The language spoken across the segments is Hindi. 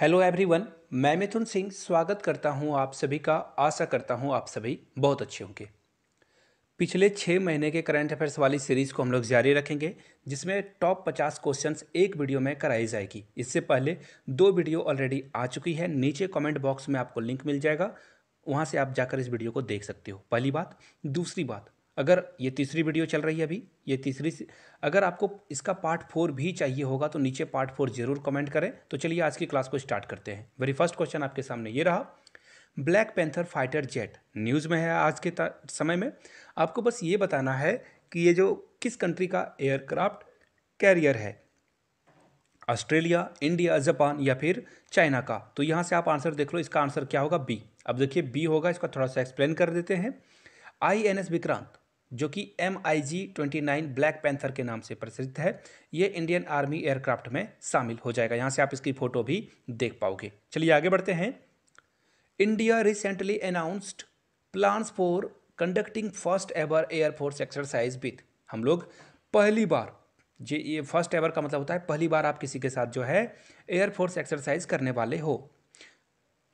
हेलो एवरीवन मैं मिथुन सिंह स्वागत करता हूं आप सभी का आशा करता हूं आप सभी बहुत अच्छे होंगे पिछले छः महीने के करंट अफेयर्स वाली सीरीज़ को हम लोग जारी रखेंगे जिसमें टॉप पचास क्वेश्चंस एक वीडियो में कराई जाएगी इससे पहले दो वीडियो ऑलरेडी आ चुकी है नीचे कमेंट बॉक्स में आपको लिंक मिल जाएगा वहाँ से आप जाकर इस वीडियो को देख सकते हो पहली बात दूसरी बात अगर ये तीसरी वीडियो चल रही है अभी ये तीसरी अगर आपको इसका पार्ट फोर भी चाहिए होगा तो नीचे पार्ट फोर जरूर कमेंट करें तो चलिए आज की क्लास को स्टार्ट करते हैं वेरी फर्स्ट क्वेश्चन आपके सामने ये रहा black panther fighter jet news में है आज के समय में आपको बस ये बताना है कि ये जो किस कंट्री का एयरक्राफ्ट कैरियर है ऑस्ट्रेलिया इंडिया जापान या फिर चाइना का तो यहाँ से आप आंसर देख लो इसका आंसर क्या होगा बी अब देखिए बी होगा इसका थोड़ा सा एक्सप्लेन कर देते हैं आई एन एस विक्रांत जो कि M I G twenty nine black panther के नाम से प्रसिद्ध है ये इंडियन आर्मी एयरक्राफ्ट में शामिल हो जाएगा यहाँ से आप इसकी फ़ोटो भी देख पाओगे चलिए आगे बढ़ते हैं India recently announced plans for conducting first ever air force exercise with हम लोग पहली बार जी ये फर्स्ट एवर का मतलब होता है पहली बार आप किसी के साथ जो है एयरफोर्स एक्सरसाइज करने वाले हो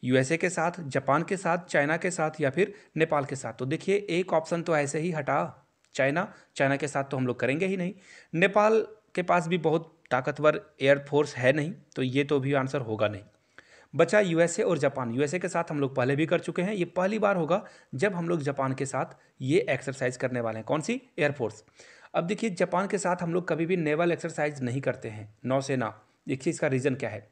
यूएसए के साथ जापान के साथ चाइना के साथ या फिर नेपाल के साथ तो देखिए एक ऑप्शन तो ऐसे ही हटा चाइना चाइना के साथ तो हम लोग करेंगे ही नहीं नेपाल के पास भी बहुत ताकतवर एयरफोर्स है नहीं तो ये तो भी आंसर होगा नहीं बचा यूएसए और जापान यूएसए के साथ हम लोग पहले भी कर चुके हैं ये पहली बार होगा जब हम लोग जापान के साथ ये एक्सरसाइज करने वाले हैं कौन सी एयरफोर्स अब देखिए जापान के साथ हम लोग कभी भी नेवल एक्सरसाइज नहीं करते हैं नौसेना देखिए इसका रीज़न क्या है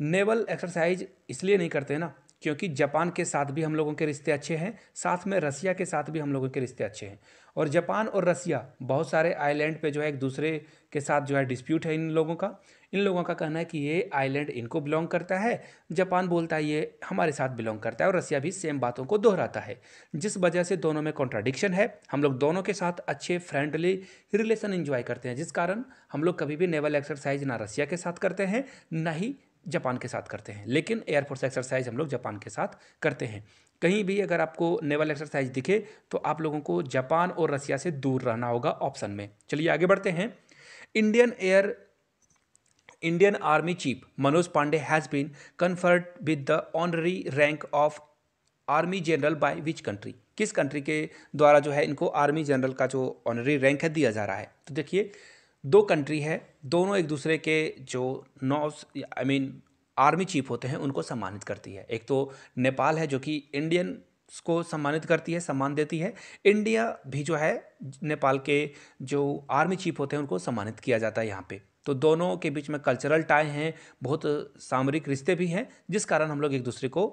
नेवल एक्सरसाइज इसलिए नहीं करते ना क्योंकि जापान के साथ भी हम लोगों के रिश्ते अच्छे हैं साथ में रसिया के साथ भी हम लोगों के रिश्ते अच्छे हैं और जापान और रसिया बहुत सारे आइलैंड पे जो है एक दूसरे के साथ जो है डिस्प्यूट है इन लोगों का इन लोगों का कहना है कि ये आइलैंड इनको बिलोंग करता है जापान बोलता है ये हमारे साथ बिलोंग करता है और रसिया भी सेम बातों को दोहराता है जिस वजह से दोनों में कॉन्ट्राडिक्शन है हम लोग दोनों के साथ अच्छे फ्रेंडली रिलेशन इन्जॉय करते हैं जिस कारण हम लोग कभी भी नेवल एक्सरसाइज ना रसिया के साथ करते हैं ना ही जापान के साथ करते हैं लेकिन एयरफोर्स एक्सरसाइज हम लोग जापान के साथ करते हैं कहीं भी अगर आपको नेवल एक्सरसाइज दिखे तो आप लोगों को जापान और रसिया से दूर रहना होगा ऑप्शन में चलिए आगे बढ़ते हैं Indian air Indian army chief Manoj Pande has been conferred with the honorary rank of army general by which country किस कंट्री के द्वारा जो है इनको आर्मी जनरल का जो ऑनरी रैंक है दिया जा रहा है तो देखिए दो कंट्री है दोनों एक दूसरे के जो नॉस आई मीन आर्मी चीफ होते हैं उनको सम्मानित करती है एक तो नेपाल है जो कि इंडियन को सम्मानित करती है सम्मान देती है इंडिया भी जो है नेपाल के जो आर्मी चीफ होते हैं उनको सम्मानित किया जाता है यहाँ पे तो दोनों के बीच में कल्चरल टाई हैं बहुत सामरिक रिश्ते भी हैं जिस कारण हम लोग एक दूसरे को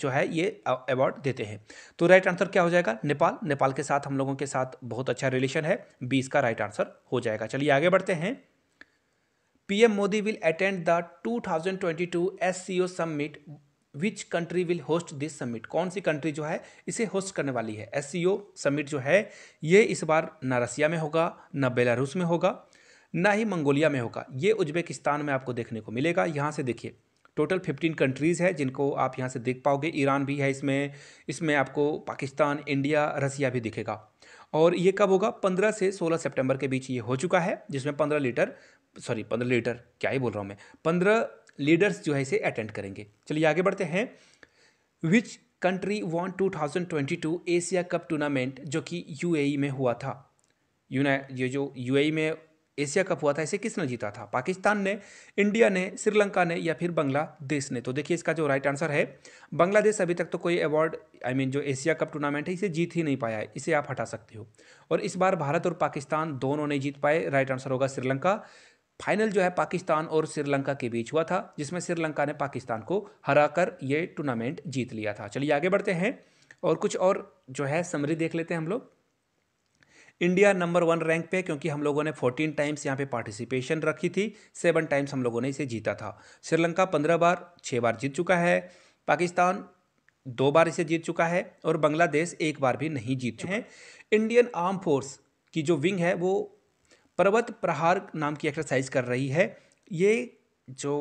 जो है ये अवार्ड देते हैं तो राइट आंसर क्या हो जाएगा नेपाल नेपाल के साथ हम लोगों के साथ बहुत अच्छा रिलेशन है बी इसका राइट आंसर हो जाएगा चलिए आगे बढ़ते हैं PM Modi will attend the 2022 SCO summit which country will host this summit कौन सी कंट्री जो है इसे होस्ट करने वाली है एस समिट जो है ये इस बार ना रसिया में होगा ना बेलारूस में होगा ना ही मंगोलिया में होगा ये उज्बेकिस्तान में आपको देखने को मिलेगा यहाँ से देखिए टोटल फिफ्टीन कंट्रीज़ है जिनको आप यहाँ से देख पाओगे ईरान भी है इसमें इसमें आपको पाकिस्तान इंडिया रसिया भी दिखेगा और ये कब होगा पंद्रह से सोलह सेप्टेम्बर के बीच ये हो चुका है जिसमें पंद्रह लीटर सॉरी पंद्रह लीटर क्या ही बोल रहा हूँ मैं पंद्रह लीडर्स जो है इसे अटेंड करेंगे चलिए आगे बढ़ते हैं which country won two Asia cup tournament जो कि यूएई e में हुआ था यूना ये जो यूएई e में एशिया कप हुआ था इसे किसने जीता था पाकिस्तान ने इंडिया ने श्रीलंका ने या फिर बांग्लादेश ने तो देखिए इसका जो राइट आंसर है बांग्लादेश अभी तक तो कोई अवार्ड आई मीन जो एशिया कप टूर्नामेंट है इसे जीत ही नहीं पाया है इसे आप हटा सकते हो और इस बार भारत और पाकिस्तान दोनों ने जीत पाए राइट आंसर होगा श्रीलंका फाइनल जो है पाकिस्तान और श्रीलंका के बीच हुआ था जिसमें श्रीलंका ने पाकिस्तान को कर ये टूर्नामेंट जीत लिया था चलिए आगे बढ़ते हैं और कुछ और जो है समरी देख लेते हैं हम लोग इंडिया नंबर वन रैंक पे क्योंकि हम लोगों ने फोर्टीन टाइम्स यहाँ पे पार्टिसिपेशन रखी थी सेवन टाइम्स हम लोगों ने इसे जीता था श्रीलंका पंद्रह बार छः बार जीत चुका है पाकिस्तान दो बार इसे जीत चुका है और बांग्लादेश एक बार भी नहीं जीत चुके हैं इंडियन आर्म फोर्स की जो विंग है वो पर्वत प्रहार नाम की एक्सरसाइज कर रही है ये जो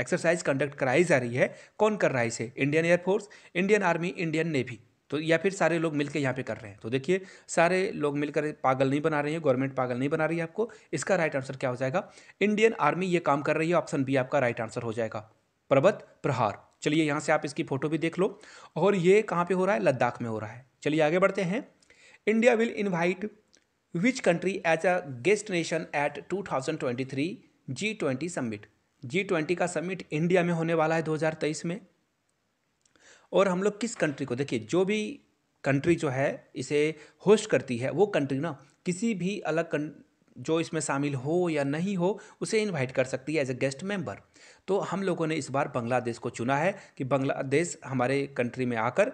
एक्सरसाइज कंडक्ट कराई जा रही है कौन कर रहा है इसे Indian air force Indian army Indian navy तो या फिर सारे लोग मिलकर यहाँ पे कर रहे हैं तो देखिए सारे लोग मिलकर पागल नहीं बना रहे हैं गवर्नमेंट पागल नहीं बना रही है आपको इसका राइट आंसर क्या हो जाएगा इंडियन आर्मी ये काम कर रही है ऑप्शन बी आपका राइट आंसर हो जाएगा पर्वत प्रहार चलिए यहाँ से आप इसकी फ़ोटो भी देख लो और ये कहाँ पर हो रहा है लद्दाख में हो रहा है चलिए आगे बढ़ते हैं India will invite which country as a guest nation at three G twenty summit G twenty का समिट इंडिया में होने वाला है तेईस में और हम लोग किस कंट्री को देखिए जो भी कंट्री जो है इसे होस्ट करती है वो कंट्री ना किसी भी अलग कं... जो इसमें शामिल हो या नहीं हो उसे इनवाइट कर सकती है एज ए गेस्ट मेंबर तो हम लोगों ने इस बार बांग्लादेश को चुना है कि बांग्लादेश हमारे कंट्री में आकर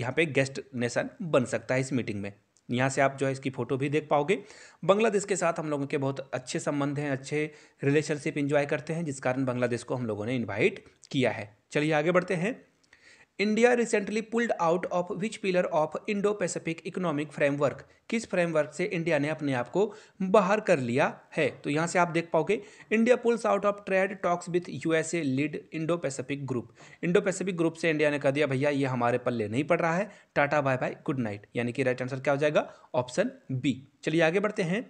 यहाँ पे गेस्ट नेशन बन सकता है इस मीटिंग में यहाँ से आप जो है इसकी फ़ोटो भी देख पाओगे बांग्लादेश के साथ हम लोगों के बहुत अच्छे संबंध हैं अच्छे रिलेशनशिप इन्जॉय करते हैं जिस कारण बांग्लादेश को हम लोगों ने इन्वाइट किया है चलिए आगे बढ़ते हैं India recently pulled out of which pillar of Indo Pacific economic framework किस फ्रेमवर्क से इंडिया ने अपने आप को बाहर कर लिया है तो यहाँ से आप देख पाओगे India pulls out of trade talks with USA lead Indo Pacific group Indo Pacific group से इंडिया ने कह दिया भैया ये हमारे पल्ले नहीं पड़ रहा है tata bye bye good night यानी कि राइट आंसर क्या हो जाएगा ऑप्शन बी चलिए आगे बढ़ते हैं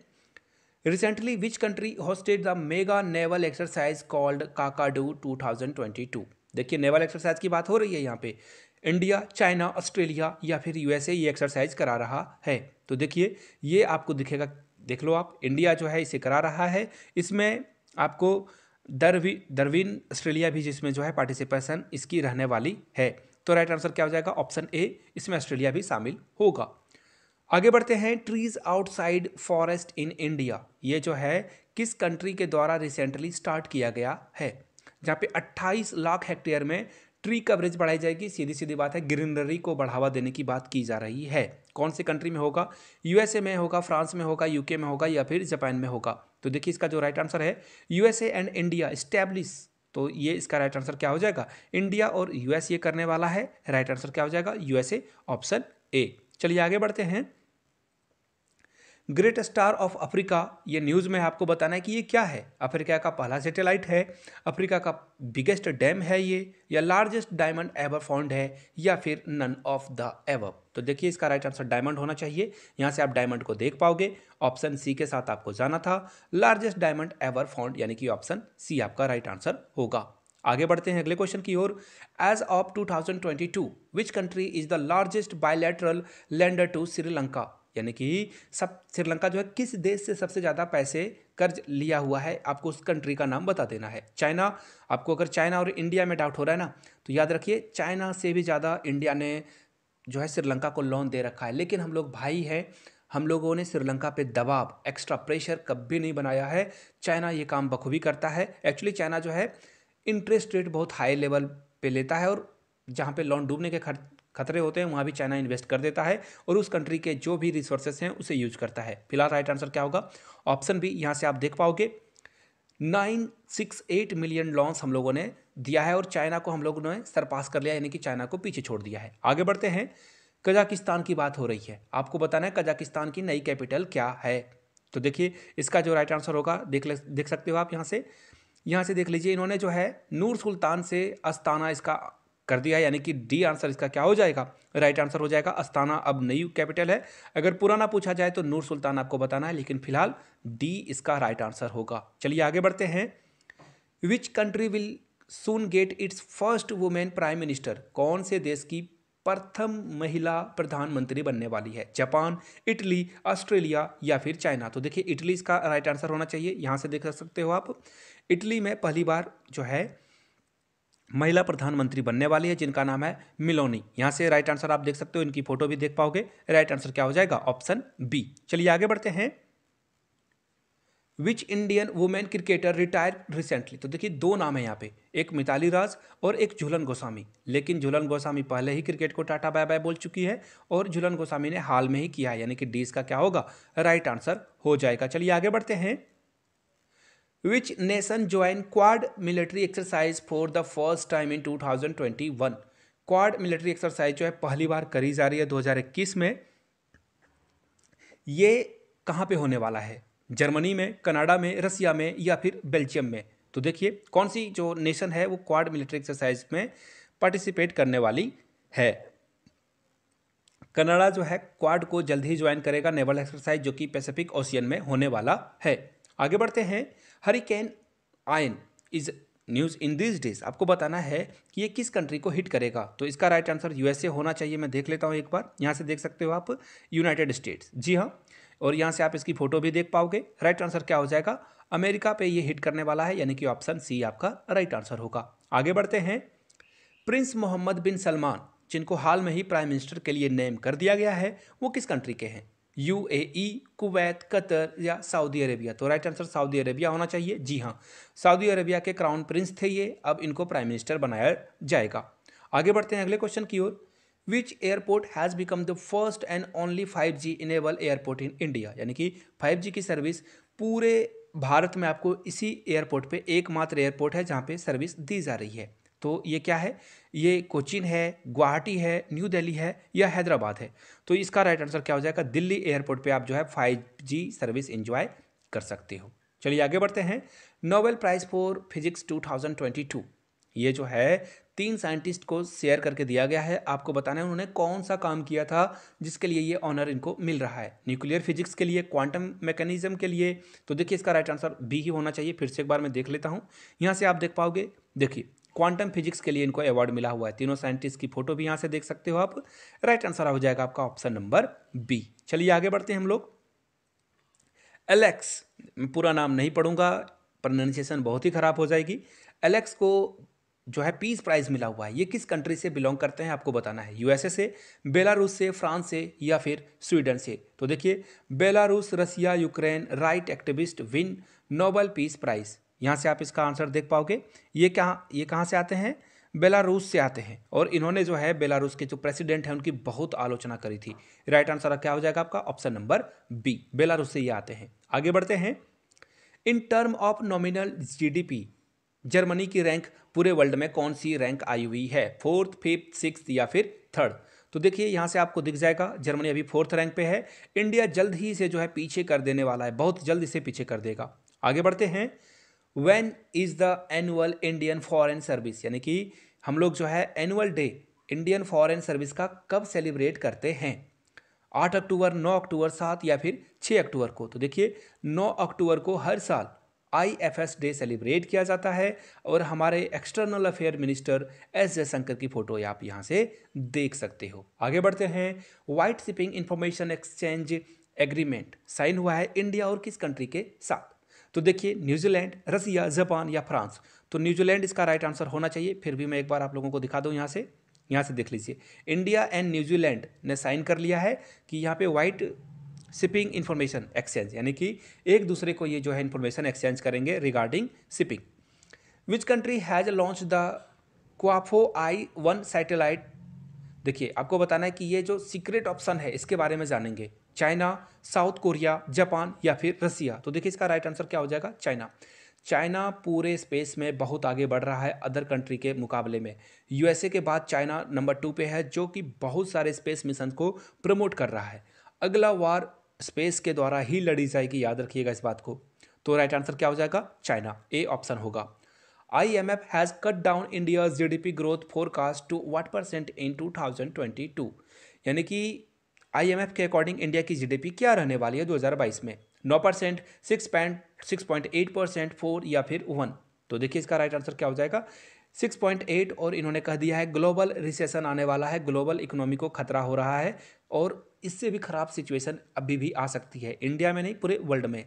recently which country hosted the mega naval exercise called Kakadu two देखिए नेवल एक्सरसाइज की बात हो रही है यहाँ पे इंडिया चाइना ऑस्ट्रेलिया या फिर यूएसए ये एक्सरसाइज करा रहा है तो देखिए ये आपको दिखेगा देख लो आप इंडिया जो है इसे करा रहा है इसमें आपको दरवी दरवीन ऑस्ट्रेलिया भी जिसमें जो है पार्टिसिपेशन इसकी रहने वाली है तो राइट आंसर क्या हो जाएगा ऑप्शन ए इसमें ऑस्ट्रेलिया भी शामिल होगा आगे बढ़ते हैं trees outside forest in India ये जो है किस कंट्री के द्वारा रिसेंटली स्टार्ट किया गया है जहाँ पे 28 लाख हेक्टेयर में ट्री कवरेज बढ़ाई जाएगी सीधी सीधी बात है ग्रीनरी को बढ़ावा देने की बात की जा रही है कौन से कंट्री में होगा यूएसए में होगा फ्रांस में होगा यूके में होगा या फिर जापान में होगा तो देखिए इसका जो राइट आंसर है यूएसए एंड इंडिया स्टैब्लिश तो ये इसका राइट आंसर क्या हो जाएगा इंडिया और यूएस ये करने वाला है राइट आंसर क्या हो जाएगा यूएसए ऑप्शन ए चलिए आगे बढ़ते हैं ग्रेट स्टार ऑफ अफ्रीका ये न्यूज़ में आपको बताना है कि ये क्या है अफ्रीका का पहला सैटेलाइट है अफ्रीका का बिगेस्ट डैम है ये या लार्जेस्ट डायमंड एवर फाउंड है या फिर नन ऑफ द एवर तो देखिए इसका राइट आंसर डायमंड होना चाहिए यहाँ से आप डायमंड को देख पाओगे ऑप्शन सी के साथ आपको जाना था लार्जेस्ट डायमंड एवर फाउंड यानी कि ऑप्शन सी आपका राइट आंसर होगा आगे बढ़ते हैं अगले क्वेश्चन की ओर age of 2022 which country is the largest bilateral lender to Sri Lanka यानी कि सब श्रीलंका जो है किस देश से सबसे ज़्यादा पैसे कर्ज लिया हुआ है आपको उस कंट्री का नाम बता देना है चाइना आपको अगर चाइना और इंडिया में डाउट हो रहा है ना तो याद रखिए चाइना से भी ज़्यादा इंडिया ने जो है श्रीलंका को लोन दे रखा है लेकिन हम लोग भाई हैं हम लोगों ने श्रीलंका पे दबाव एक्स्ट्रा प्रेशर कभी नहीं बनाया है चाइना ये काम बखूबी करता है एक्चुअली चाइना जो है इंटरेस्ट रेट बहुत हाई लेवल पे लेता है और जहाँ पे लोन डूबने के खर्च खतरे होते हैं वहाँ भी चाइना इन्वेस्ट कर देता है और उस कंट्री के जो भी रिसोर्सेस हैं उसे यूज करता है फिलहाल राइट आंसर क्या होगा ऑप्शन भी यहाँ से आप देख पाओगे nine six eight million loans हम लोगों ने दिया है और चाइना को हम लोगों ने सरपास कर लिया यानी कि चाइना को पीछे छोड़ दिया है आगे बढ़ते हैं कजाकिस्तान की बात हो रही है आपको बताना है कजाकिस्तान की नई कैपिटल क्या है तो देखिए इसका जो राइट आंसर होगा देख देख सकते हो आप यहाँ से यहाँ से देख लीजिए इन्होंने जो है नूर सुल्तान से अस्ताना इसका कर दिया यानी कि डी आंसर इसका क्या हो जाएगा राइट आंसर हो जाएगा अस्ताना अब नई कैपिटल है अगर पुराना पूछा जाए तो नूर सुल्तान आपको बताना है लेकिन फिलहाल डी इसका राइट आंसर होगा चलिए आगे बढ़ते हैं which country will soon get its first women prime minister कौन से देश की प्रथम महिला प्रधानमंत्री बनने वाली है जापान इटली ऑस्ट्रेलिया या फिर चाइना तो देखिए इटली इसका राइट आंसर होना चाहिए यहाँ से देख सकते हो आप इटली में पहली बार जो है महिला प्रधानमंत्री बनने वाली है जिनका नाम है मिलोनी यहाँ से राइट आंसर आप देख सकते हो इनकी फोटो भी देख पाओगे राइट आंसर क्या हो जाएगा ऑप्शन बी चलिए आगे बढ़ते हैं which Indian women cricketer retire recently तो देखिए दो नाम है यहाँ पे एक मिताली राज और एक झूलन गोस्वामी लेकिन झूलन गोस्वामी पहले ही क्रिकेट को टाटा बाय बाय बोल चुकी है और झूलन गोस्वामी ने हाल में ही किया है यानी कि डीज का क्या होगा राइट आंसर हो जाएगा चलिए आगे बढ़ते हैं which nation joined quad military exercise for the first time in 2021 Quad military exercise जो है पहली बार करी जा रही है 2021 में ये कहाँ पे होने वाला है जर्मनी में कनाडा में रसिया में या फिर बेल्जियम में तो देखिए कौन सी जो नेशन है वो क्वाड मिलिट्री एक्सरसाइज में पार्टिसिपेट करने वाली है कनाडा जो है क्वाड को जल्द ही ज्वाइन करेगा नेवल एक्सरसाइज जो कि पैसिफिक ओशियन में होने वाला है आगे बढ़ते हैं hurricane Ian is news in this days आपको बताना है कि ये किस कंट्री को हिट करेगा तो इसका राइट आंसर यूएसए होना चाहिए मैं देख लेता हूँ एक बार यहाँ से देख सकते हो आप यूनाइटेड स्टेट्स जी हाँ और यहाँ से आप इसकी फ़ोटो भी देख पाओगे राइट आंसर क्या हो जाएगा अमेरिका पे ये हिट करने वाला है यानी कि ऑप्शन सी आपका राइट आंसर होगा आगे बढ़ते हैं प्रिंस मोहम्मद बिन सलमान जिनको हाल में ही प्राइम मिनिस्टर के लिए नेम कर दिया गया है वो किस कंट्री के हैं U A E Kuwait Qatar या सऊदी अरेबिया तो राइट आंसर सऊदी अरेबिया होना चाहिए जी हाँ सऊदी अरेबिया के क्राउन प्रिंस थे ये अब इनको प्राइम मिनिस्टर बनाया जाएगा आगे बढ़ते हैं अगले क्वेश्चन की ओर which airport has become the first and only five G enable airport in India यानी कि फाइव जी की सर्विस पूरे भारत में आपको इसी एयरपोर्ट पे एकमात्र एयरपोर्ट है जहाँ पे सर्विस दी जा रही है तो ये क्या है ये कोचिन है गुवाहाटी है न्यू दिल्ली है या हैदराबाद है तो इसका राइट आंसर क्या हो जाएगा दिल्ली एयरपोर्ट पे आप जो है फाइव जी सर्विस इंजॉय कर सकते हो चलिए आगे बढ़ते हैं नोबेल प्राइज़ फॉर फिजिक्स 2022 ये जो है तीन साइंटिस्ट को शेयर करके दिया गया है आपको बताना है उन्होंने कौन सा काम किया था जिसके लिए ये ऑनर इनको मिल रहा है न्यूक्लियर फिजिक्स के लिए क्वांटम मैकेनिज्म के लिए तो देखिए इसका राइट आंसर बी ही होना चाहिए फिर से एक बार मैं देख लेता हूँ यहाँ से आप देख पाओगे देखिए क्वांटम फिजिक्स के लिए इनको अवार्ड मिला हुआ है तीनों साइंटिस्ट की फोटो भी यहाँ से देख सकते हो आप राइट आंसर हो जाएगा आपका ऑप्शन नंबर बी चलिए आगे बढ़ते हैं हम लोग एलेक्स पूरा नाम नहीं पढ़ूंगा प्रोनाउंसिएशन बहुत ही खराब हो जाएगी एलेक्स को जो है पीस प्राइज मिला हुआ है ये किस कंट्री से बिलोंग करते हैं आपको बताना है यूएसए से बेलारूस से फ्रांस से या फिर स्वीडन से तो देखिए Belarus Russia Ukraine right activist win Nobel peace prize यहाँ से आप इसका आंसर देख पाओगे ये कहाँ ये कहाँ से आते हैं बेलारूस से आते हैं और इन्होंने जो है बेलारूस के जो प्रेसिडेंट हैं उनकी बहुत आलोचना करी थी राइट आंसर क्या हो जाएगा आपका ऑप्शन नंबर बी बेलारूस से ये आते हैं आगे बढ़ते हैं in term of nominal GDP Germany की रैंक पूरे वर्ल्ड में कौन सी रैंक आई हुई है फोर्थ फिफ्थ सिक्स या फिर थर्ड तो देखिए यहाँ से आपको दिख जाएगा जर्मनी अभी फोर्थ रैंक पर है इंडिया जल्द ही इसे जो है पीछे कर देने वाला है बहुत जल्द इसे पीछे कर देगा आगे बढ़ते हैं when is the annual Indian foreign service यानी कि हम लोग जो है annual day Indian foreign service का कब सेलिब्रेट करते हैं आठ अक्टूबर नौ अक्टूबर सात या फिर छः अक्टूबर को तो देखिए नौ अक्टूबर को हर साल I F S day celebrate किया जाता है और हमारे external affair minister S Jaishankar की फ़ोटो आप यहाँ से देख सकते हो आगे बढ़ते हैं white shipping information exchange agreement sign हुआ है इंडिया और किस कंट्री के साथ तो देखिए न्यूजीलैंड रसिया जापान या फ्रांस तो न्यूजीलैंड इसका राइट आंसर होना चाहिए फिर भी मैं एक बार आप लोगों को दिखा दूँ यहाँ से यहाँ से देख लीजिए इंडिया एंड न्यूजीलैंड ने साइन कर लिया है कि यहाँ पे वाइट शिपिंग इन्फॉर्मेशन एक्सचेंज यानी कि एक दूसरे को ये जो है इन्फॉर्मेशन एक्सचेंज करेंगे regarding shipping which country has launch the Kuafu I one satellite देखिए आपको बताना है कि ये जो सीक्रेट ऑप्शन है इसके बारे में जानेंगे चाइना साउथ कोरिया जापान या फिर रसिया तो देखिए इसका राइट आंसर क्या हो जाएगा चाइना चाइना पूरे स्पेस में बहुत आगे बढ़ रहा है अदर कंट्री के मुकाबले में यूएसए के बाद चाइना नंबर टू पे है जो कि बहुत सारे स्पेस मिशन को प्रमोट कर रहा है अगला वार स्पेस के द्वारा ही लड़ी जाएगी याद रखिएगा इस बात को तो राइट आंसर क्या हो जाएगा चाइना ए ऑप्शन होगा I M F has cut down India G D P growth forecast to what percent in two thousand twenty two यानी कि आईएमएफ के अकॉर्डिंग इंडिया की जीडीपी क्या रहने वाली है 2022 में नौ percent six point six point eight percent four या फिर वन तो देखिए इसका राइट आंसर क्या हो जाएगा 6.8 और इन्होंने कह दिया है ग्लोबल रिसेशन आने वाला है ग्लोबल इकोनॉमी को खतरा हो रहा है और इससे भी खराब सिचुएशन अभी भी आ सकती है इंडिया में नहीं पूरे वर्ल्ड में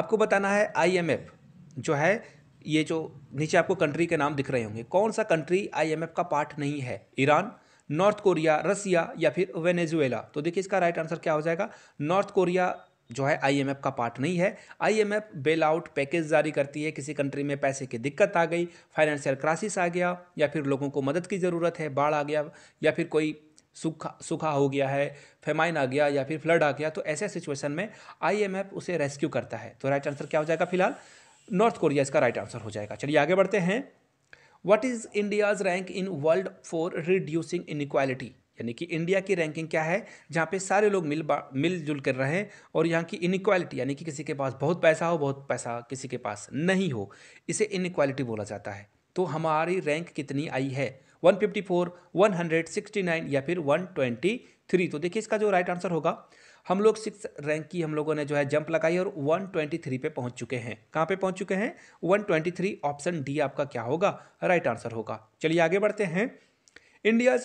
आपको बताना है आईएमएफ जो है ये जो नीचे आपको कंट्री के नाम दिख रहे होंगे कौन सा कंट्री आईएमएफ का पार्ट नहीं है ईरान नॉर्थ कोरिया रसिया या फिर वेनेजुएला तो देखिए इसका राइट आंसर क्या हो जाएगा नॉर्थ कोरिया जो है आईएमएफ का पार्ट नहीं है आईएमएफ बेल आउट पैकेज जारी करती है किसी कंट्री में पैसे की दिक्कत आ गई फाइनेंशियल क्राइसिस आ गया या फिर लोगों को मदद की ज़रूरत है बाढ़ आ गया या फिर कोई सूखा सूखा हो गया है फेमाइन आ गया या फिर फ्लड आ गया तो ऐसे सिचुएशन में आईएमएफ उसे रेस्क्यू करता है तो राइट आंसर क्या हो जाएगा फिलहाल नॉर्थ कोरिया इसका राइट आंसर हो जाएगा चलिए आगे बढ़ते हैं what is India's rank in world for reducing inequality यानी कि इंडिया की रैंकिंग क्या है जहाँ पे सारे लोग मिल मिलजुल कर रहे हैं और यहाँ की इनक्वालिटी यानी कि किसी के पास बहुत पैसा हो बहुत पैसा किसी के पास नहीं हो इसे इनक्वालिटी बोला जाता है तो हमारी रैंक कितनी आई है 154, 169 या फिर 123 तो देखिए इसका जो राइट आंसर होगा हम लोग सिक्स रैंक की हम लोगों ने जो है जंप लगाई और 123 पे पहुंच चुके हैं कहाँ पे पहुंच चुके हैं 123 ऑप्शन डी आपका क्या होगा राइट आंसर होगा चलिए आगे बढ़ते हैं India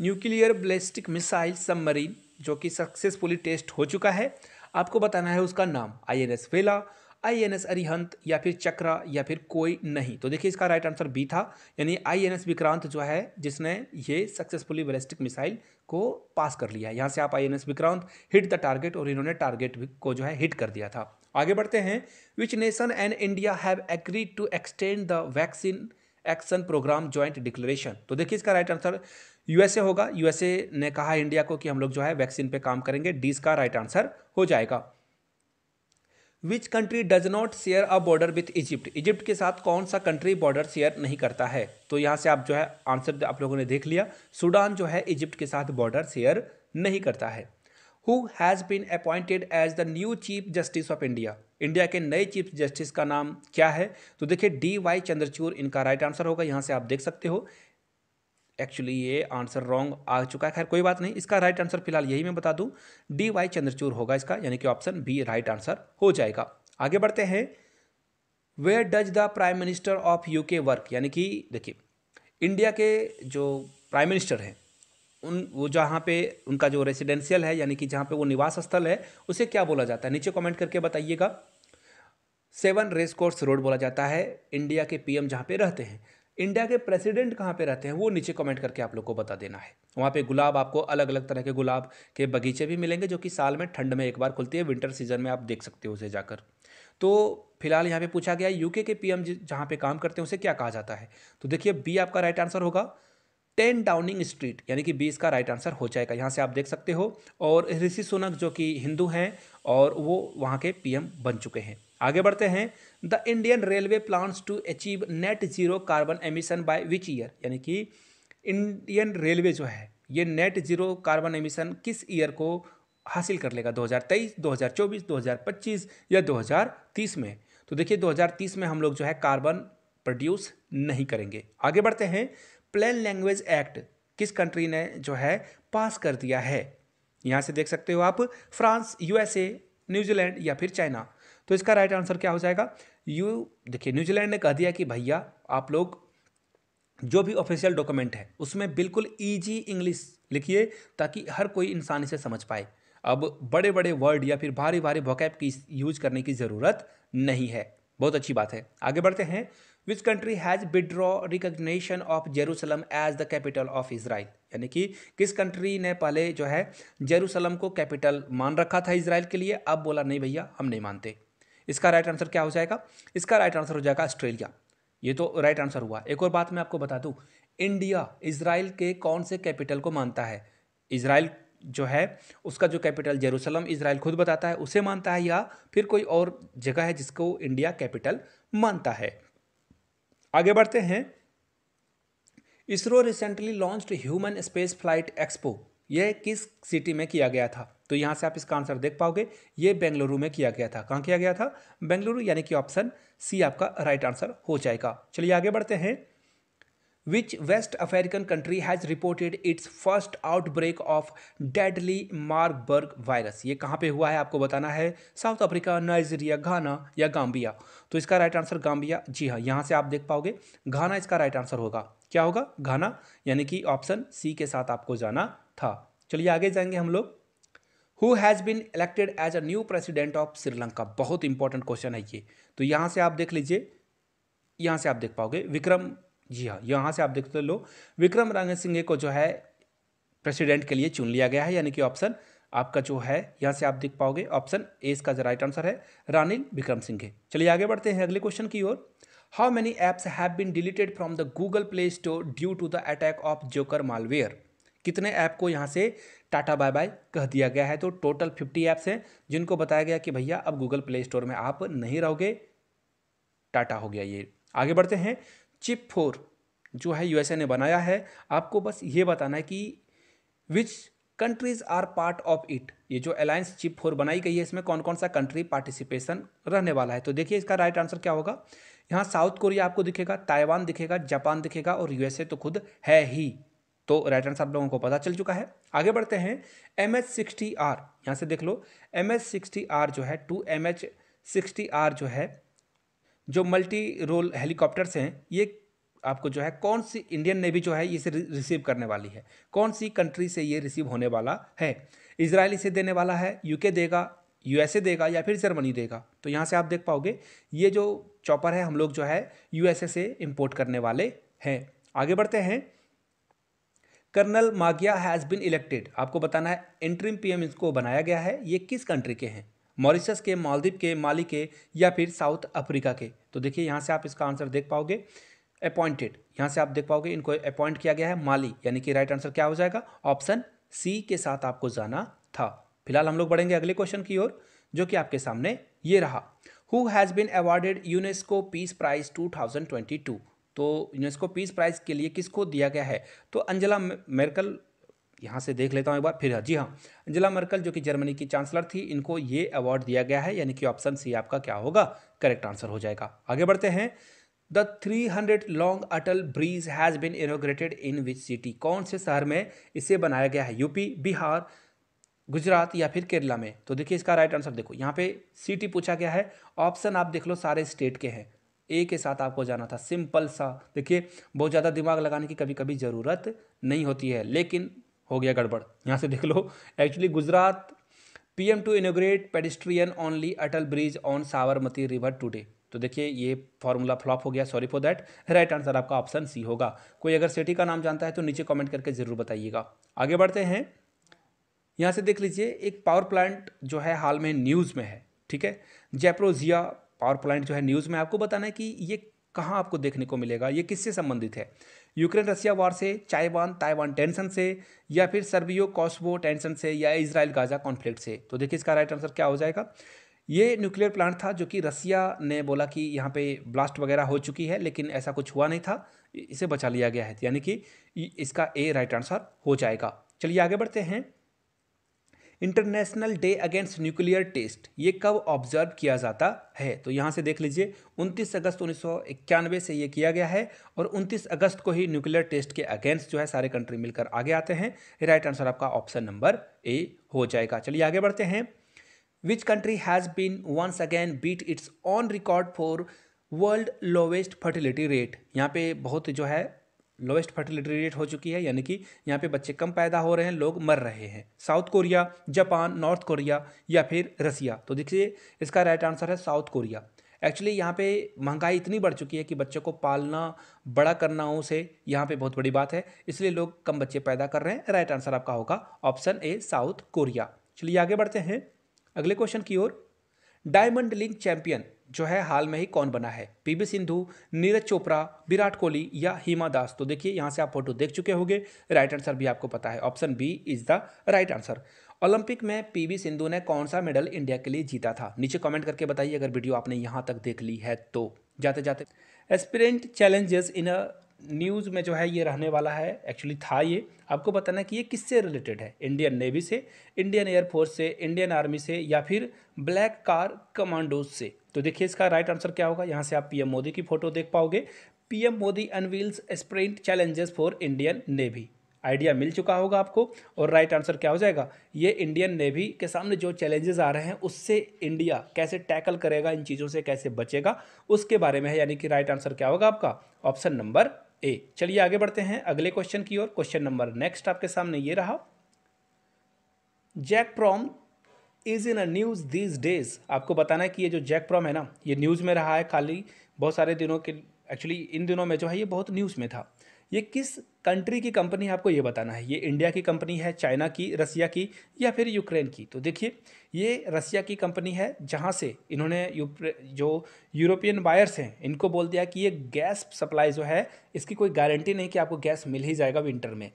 nuclear ballistic missile submarine जो कि सक्सेसफुली टेस्ट हो चुका है आपको बताना है उसका नाम आई एन एस वेला आई एन एस अरिहंत या फिर चक्रा या फिर कोई नहीं तो देखिए इसका राइट आंसर बी था यानी आई एन एस विक्रांत जो है जिसने ये सक्सेसफुली बैलिस्टिक मिसाइल को पास कर लिया है यहाँ से आप I N S Vikrant hit the target और इन्होंने टारगेट को जो है हिट कर दिया था आगे बढ़ते हैं which nation and India have agreed to extend the vaccine action program joint declaration तो देखिए इसका राइट आंसर यूएसए होगा यूएसए ने कहा इंडिया को कि हम लोग जो है वैक्सीन पे काम करेंगे डीज का राइट आंसर हो जाएगा which country does not share a border with Egypt Egypt के साथ कौन सा कंट्री बॉर्डर शेयर नहीं करता है तो यहाँ से आप जो है आंसर आप लोगों ने देख लिया सूडान जो है इजिप्ट के साथ बॉर्डर शेयर नहीं करता है who has been appointed as the new chief justice of India India के नए चीफ जस्टिस का नाम क्या है तो देखिए डी वाई चंद्रचूर इनका राइट आंसर होगा यहाँ से आप देख सकते हो एक्चुअली ये आंसर रॉन्ग आ चुका है खैर कोई बात नहीं इसका राइट आंसर फिलहाल यही मैं बता दूं डी वाई चंद्रचूर होगा इसका यानी कि ऑप्शन बी राइट आंसर हो जाएगा आगे बढ़ते हैं where does the prime minister of UK work यानी कि देखिए इंडिया के जो प्राइम मिनिस्टर हैं उन वो जहाँ पे उनका जो रेसिडेंशियल है यानी कि जहाँ पे वो निवास स्थल है उसे क्या बोला जाता है नीचे कमेंट करके बताइएगा सेवन रेस कोर्स रोड बोला जाता है इंडिया के पीएम जहाँ पे रहते हैं इंडिया के प्रेसिडेंट कहाँ पे रहते हैं वो नीचे कमेंट करके आप लोग को बता देना है वहाँ पे गुलाब आपको अलग अलग तरह के गुलाब के बगीचे भी मिलेंगे जो कि साल में ठंड में एक बार खुलती है विंटर सीजन में आप देख सकते हो उसे जाकर तो फिलहाल यहाँ पे पूछा गया यूके के पीएम जहाँ पे काम करते हैं उसे क्या कहा जाता है तो देखिए बी आपका राइट आंसर होगा टेन डाउनिंग स्ट्रीट यानी कि बी इसका राइट आंसर हो जाएगा यहाँ से आप देख सकते हो और ऋषि सुनक जो कि हिंदू हैं और वो वहाँ के पीएम बन चुके हैं आगे बढ़ते हैं the Indian railway plans to achieve net zero carbon emission by which year यानी कि इंडियन रेलवे जो है ये नेट जीरो कार्बन एमिशन किस ईयर को हासिल कर लेगा 2023, 2024, 2025 या 2030 में तो देखिए 2030 में हम लोग जो है कार्बन प्रोड्यूस नहीं करेंगे आगे बढ़ते हैं प्लेन लैंग्वेज एक्ट किस कंट्री ने जो है पास कर दिया है यहाँ से देख सकते हो आप फ्रांस यूएसए न्यूजीलैंड या फिर चाइना तो इसका राइट आंसर क्या हो जाएगा यू देखिए न्यूजीलैंड ने कह दिया कि भैया आप लोग जो भी ऑफिशियल डॉक्यूमेंट है उसमें बिल्कुल ईजी इंग्लिश लिखिए ताकि हर कोई इंसान इसे समझ पाए अब बड़े बड़े वर्ड या फिर भारी भारी वोकैब की यूज करने की ज़रूरत नहीं है बहुत अच्छी बात है आगे बढ़ते हैं which country has withdraw recognition of Jerusalem as the capital of Israel यानी कि किस कंट्री ने पहले जो है जेरूसलम को कैपिटल मान रखा था इसराइल के लिए अब बोला नहीं भैया हम नहीं मानते इसका राइट आंसर क्या हो जाएगा इसका राइट आंसर हो जाएगा ऑस्ट्रेलिया ये तो राइट आंसर हुआ एक और बात मैं आपको बता दूँ इंडिया इसराइल के कौन से कैपिटल को मानता है इसराइल जो है उसका जो कैपिटल जेरूसलम इसराइल खुद बताता है उसे मानता है या फिर कोई और जगह है जिसको इंडिया कैपिटल मानता है आगे बढ़ते हैं ISRO recently launched human space flight expo यह किस सिटी में किया गया था तो यहाँ से आप इसका आंसर देख पाओगे ये बेंगलुरु में किया गया था कहाँ किया गया था बेंगलुरु यानी कि ऑप्शन सी आपका राइट आंसर हो जाएगा चलिए आगे बढ़ते हैं which west african country has reported its first outbreak of deadly Marburg virus ये कहाँ पे हुआ है आपको बताना है साउथ अफ्रीका नाइजीरिया घाना या गाम्बिया तो इसका राइट आंसर गाम्बिया जी हाँ यहाँ से आप देख पाओगे घाना इसका राइट आंसर होगा क्या होगा घाना यानी कि ऑप्शन सी के साथ आपको जाना था चलिए आगे जाएंगे हम लोग who has been elected as a new president of Sri Lanka बहुत इंपॉर्टेंट क्वेश्चन है ये तो यहाँ से आप देख लीजिए यहाँ से आप देख पाओगे विक्रम जी हाँ यहाँ से आप देख तो लो विक्रम सिंह को जो है प्रेसिडेंट के लिए चुन लिया गया है यानी कि ऑप्शन आपका जो है यहाँ से आप देख पाओगे ऑप्शन ए इसका राइट आंसर है रानिल विक्रम सिंघे चलिए आगे बढ़ते हैं अगले क्वेश्चन की ओर how many apps have been deleted from the Google Play Store due to the attack of Joker malware कितने ऐप को यहाँ से टाटा बाय बाय कह दिया गया है तो टोटल फिफ्टी ऐप्स हैं जिनको बताया गया कि भैया अब गूगल प्ले स्टोर में आप नहीं रहोगे टाटा हो गया ये आगे बढ़ते हैं चिप फोर जो है यूएसए ने बनाया है आपको बस ये बताना है कि which countries are part of it ये जो अलायंस चिप फोर बनाई गई है इसमें कौन कौन सा कंट्री पार्टिसिपेशन रहने वाला है तो देखिए इसका राइट आंसर क्या होगा यहाँ साउथ कोरिया आपको दिखेगा ताइवान दिखेगा जापान दिखेगा और यूएसए तो खुद है ही तो राइट आंसर आप लोगों को पता चल चुका है आगे बढ़ते हैं एम एच सिक्सटी आर यहाँ से देख लो एम एच सिक्सटी आर जो है two M H sixty R जो है जो मल्टी रोल हेलीकॉप्टर्स हैं ये आपको जो है कौन सी इंडियन नेवी जो है इसे रिसीव करने वाली है कौन सी कंट्री से ये रिसीव होने वाला है इसराइल इसे देने वाला है यूके देगा यूएसए देगा या फिर जर्मनी देगा तो यहाँ से आप देख पाओगे ये जो चॉपर है हम लोग जो है यूएसए से इम्पोर्ट करने वाले हैं आगे बढ़ते हैं colonel Magia has been elected आपको बताना है इंट्रीम पीएम इसको बनाया गया है ये किस कंट्री के हैं मॉरिशस के मालदीप के माली के या फिर साउथ अफ्रीका के तो देखिए यहाँ से आप इसका आंसर देख पाओगे अपॉइंटेड यहाँ से आप देख पाओगे इनको अपॉइंट किया गया है माली यानी कि राइट आंसर क्या हो जाएगा ऑप्शन सी के साथ आपको जाना था फिलहाल हम लोग बढ़ेंगे अगले क्वेश्चन की ओर जो कि आपके सामने ये रहा who has been awarded UNESCO peace prize to तो यूनेस्को पीस प्राइज़ के लिए किसको दिया गया है तो अंजला मेरकल यहाँ से देख लेता हूँ एक बार फिर जी हाँ अंजला मर्कल जो कि जर्मनी की चांसलर थी इनको ये अवार्ड दिया गया है यानी कि ऑप्शन सी आपका क्या होगा करेक्ट आंसर हो जाएगा आगे बढ़ते हैं the three hundred long Atal bridge has been inaugurated in which city कौन से शहर में इसे बनाया गया है यूपी बिहार गुजरात या फिर केरला में तो देखिए इसका राइट आंसर देखो यहाँ पे सिटी पूछा गया है ऑप्शन आप देख लो सारे स्टेट के हैं ए के साथ आपको जाना था सिंपल सा देखिए बहुत ज़्यादा दिमाग लगाने की कभी कभी ज़रूरत नहीं होती है लेकिन हो गया गड़बड़ यहाँ से देख लो actually Gujarat P M to inaugurate pedestrian only Atal bridge on Sabarmati river today तो देखिए ये फॉर्मूला फ्लॉप हो गया sorry for that right answer आपका ऑप्शन सी होगा कोई अगर सिटी का नाम जानता है तो नीचे कमेंट करके ज़रूर बताइएगा आगे बढ़ते हैं यहाँ से देख लीजिए एक पावर प्लांट जो है हाल में न्यूज़ में है ठीक है जेप्रोजिया पावर प्लांट जो है न्यूज़ में आपको बताना है कि ये कहाँ आपको देखने को मिलेगा ये किससे संबंधित है यूक्रेन रसिया वार से चाइवान ताइवान टेंशन से या फिर सर्बियो कॉस्बो टेंशन से या इसराइल गाजा कॉन्फ्लिक्ट से तो देखिए इसका राइट आंसर क्या हो जाएगा ये न्यूक्लियर प्लांट था जो कि रसिया ने बोला कि यहाँ पे ब्लास्ट वगैरह हो चुकी है लेकिन ऐसा कुछ हुआ नहीं था इसे बचा लिया गया है यानी कि इसका ए राइट आंसर हो जाएगा चलिए आगे बढ़ते हैं international day against nuclear test ये कब ऑब्जर्व किया जाता है तो यहाँ से देख लीजिए 29 अगस्त उन्नीस से ये किया गया है और 29 अगस्त को ही न्यूक्लियर टेस्ट के अगेंस्ट जो है सारे कंट्री मिलकर आगे आते हैं राइट आंसर आपका ऑप्शन नंबर ए हो जाएगा चलिए आगे बढ़ते हैं which country has been once again beat its own record for world lowest fertility rate यहाँ पे बहुत जो है लोएस्ट फर्टिलिटी रेट हो चुकी है यानी कि यहाँ पे बच्चे कम पैदा हो रहे हैं लोग मर रहे हैं South Korea Japan North Korea या फिर रसिया तो देखिए इसका राइट आंसर है साउथ कोरिया एक्चुअली यहाँ पे महंगाई इतनी बढ़ चुकी है कि बच्चों को पालना बड़ा करना उसे यहाँ पे बहुत बड़ी बात है इसलिए लोग कम बच्चे पैदा कर रहे हैं राइट आंसर आपका होगा ऑप्शन ए साउथ कोरिया चलिए आगे बढ़ते हैं अगले क्वेश्चन की ओर डायमंड लीग चैंपियन जो है हाल में ही कौन बना है पीवी सिंधु नीरज चोपड़ा विराट कोहली या हिमा दास तो देखिए यहाँ से आप फोटो देख चुके होंगे राइट आंसर भी आपको पता है option B is the right answer Olympic में पीवी सिंधु ने कौन सा मेडल इंडिया के लिए जीता था नीचे कमेंट करके बताइए अगर वीडियो आपने यहाँ तक देख ली है तो जाते जाते aspirant challenges in a news में जो है ये रहने वाला है एक्चुअली था ये आपको बताना कि ये किससे रिलेटेड है इंडियन नेवी से इंडियन एयरफोर्स से इंडियन आर्मी से या फिर ब्लैक कार कमांडोज से तो देखिए इसका राइट आंसर क्या होगा यहाँ से आप पीएम मोदी की फोटो देख पाओगे PM Modi unveils sprint challenges for Indian navy idea मिल चुका होगा आपको और राइट आंसर क्या हो जाएगा ये इंडियन नेवी के सामने जो चैलेंजेस आ रहे हैं उससे इंडिया कैसे टैकल करेगा इन चीज़ों से कैसे बचेगा उसके बारे में है यानी कि राइट आंसर क्या होगा आपका ऑप्शन नंबर ए चलिए आगे बढ़ते हैं अगले क्वेश्चन की ओर क्वेश्चन नंबर नेक्स्ट आपके सामने ये रहा jack prom is in a news these days आपको बताना है कि ये जो जैक प्रॉम है ना ये न्यूज़ में रहा है खाली बहुत सारे दिनों के एक्चुअली इन दिनों में जो है ये बहुत न्यूज़ में था ये किस कंट्री की कंपनी है आपको ये बताना है ये इंडिया की कंपनी है चाइना की रसिया की या फिर यूक्रेन की तो देखिए ये रसिया की कंपनी है जहाँ से इन्होंने जो यूरोपियन बायर्स हैं इनको बोल दिया कि ये गैस सप्लाई जो है इसकी कोई गारंटी नहीं कि आपको गैस मिल ही जाएगा विंटर में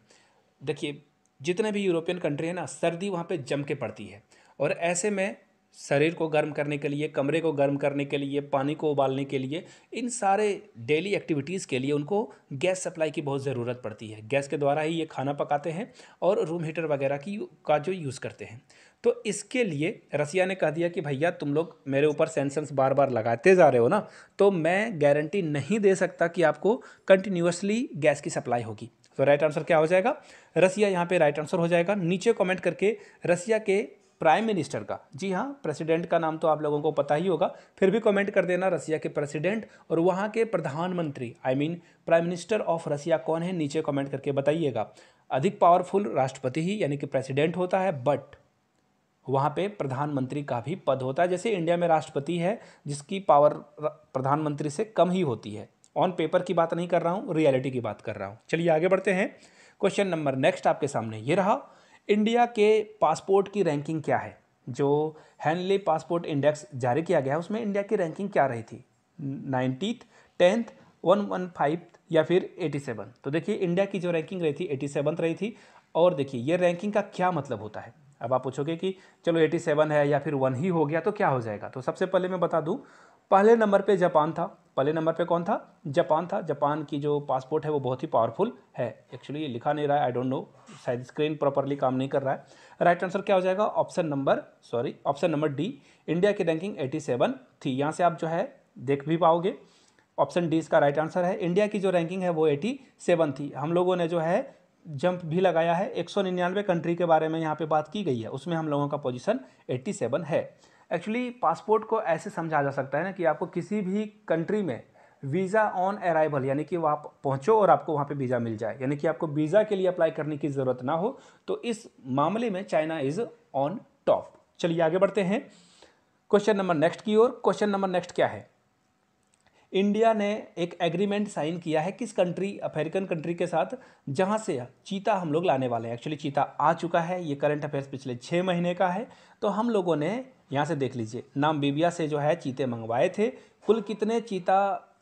देखिए जितने भी यूरोपियन कंट्री है ना सर्दी वहाँ पर जम के पड़ती है और ऐसे में शरीर को गर्म करने के लिए कमरे को गर्म करने के लिए पानी को उबालने के लिए इन सारे डेली एक्टिविटीज़ के लिए उनको गैस सप्लाई की बहुत ज़रूरत पड़ती है गैस के द्वारा ही ये खाना पकाते हैं और रूम हीटर वगैरह की का जो यूज़ करते हैं तो इसके लिए रसिया ने कह दिया कि भैया तुम लोग मेरे ऊपर सेंसन्स बार बार लगाते जा रहे हो ना तो मैं गारंटी नहीं दे सकता कि आपको कंटिन्यूसली गैस की सप्लाई होगी तो राइट आंसर क्या हो जाएगा रसिया यहाँ पे राइट आंसर हो जाएगा नीचे कमेंट करके रसिया के प्राइम मिनिस्टर का जी हाँ प्रेसिडेंट का नाम तो आप लोगों को पता ही होगा फिर भी कमेंट कर देना रसिया के प्रेसिडेंट और वहाँ के प्रधानमंत्री I mean prime minister of Russia कौन है नीचे कमेंट करके बताइएगा अधिक पावरफुल राष्ट्रपति ही यानी कि प्रेसिडेंट होता है बट वहाँ पे प्रधानमंत्री का भी पद होता है जैसे इंडिया में राष्ट्रपति है जिसकी पावर प्रधानमंत्री से कम ही होती है ऑन पेपर की बात नहीं कर रहा हूँ रियलिटी की बात कर रहा हूँ चलिए आगे बढ़ते हैं क्वेश्चन नंबर नेक्स्ट आपके सामने ये रहा इंडिया के पासपोर्ट की रैंकिंग क्या है जो हैंडले पासपोर्ट इंडेक्स जारी किया गया है उसमें इंडिया की रैंकिंग क्या रही थी ninetieth tenth one one five या फिर एटी सेवन तो देखिए इंडिया की जो रैंकिंग रही थी एटी सेवन रही थी और देखिए ये रैंकिंग का क्या मतलब होता है अब आप पूछोगे कि चलो एटी सेवन है या फिर वन ही हो गया तो क्या हो जाएगा तो सबसे पहले मैं बता दूँ पहले नंबर पे जापान था पहले नंबर पे कौन था जापान था जापान की जो पासपोर्ट है वो बहुत ही पावरफुल है एक्चुअली ये लिखा नहीं रहा है आई डोंट नो शायद स्क्रीन प्रॉपरली काम नहीं कर रहा है राइट right आंसर क्या हो जाएगा option number sorry option number D India की रैंकिंग 87 थी यहाँ से आप जो है देख भी पाओगे ऑप्शन डी इसका राइट आंसर है इंडिया की जो रैंकिंग है वो 87 थी हम लोगों ने जो है जंप भी लगाया है एक कंट्री के बारे में यहाँ पर बात की गई है उसमें हम लोगों का एटी सेवन है एक्चुअली पासपोर्ट को ऐसे समझा जा सकता है ना कि आपको किसी भी कंट्री में वीज़ा ऑन अराइवल यानी कि आप पहुंचो और आपको वहां पे वीज़ा मिल जाए यानी कि आपको वीज़ा के लिए अप्लाई करने की ज़रूरत ना हो तो इस मामले में चाइना इज़ ऑन टॉप चलिए आगे बढ़ते हैं क्वेश्चन नंबर नेक्स्ट की ओर क्वेश्चन नंबर नेक्स्ट क्या है इंडिया ने एक एग्रीमेंट साइन किया है किस कंट्री अमेरिकन कंट्री के साथ जहां से चीता हम लोग लाने वाले हैं एक्चुअली चीता आ चुका है ये करंट अफेयर्स पिछले छः महीने का है तो हम लोगों ने यहाँ से देख लीजिए नाम बीबिया से जो है चीते मंगवाए थे कुल कितने चीता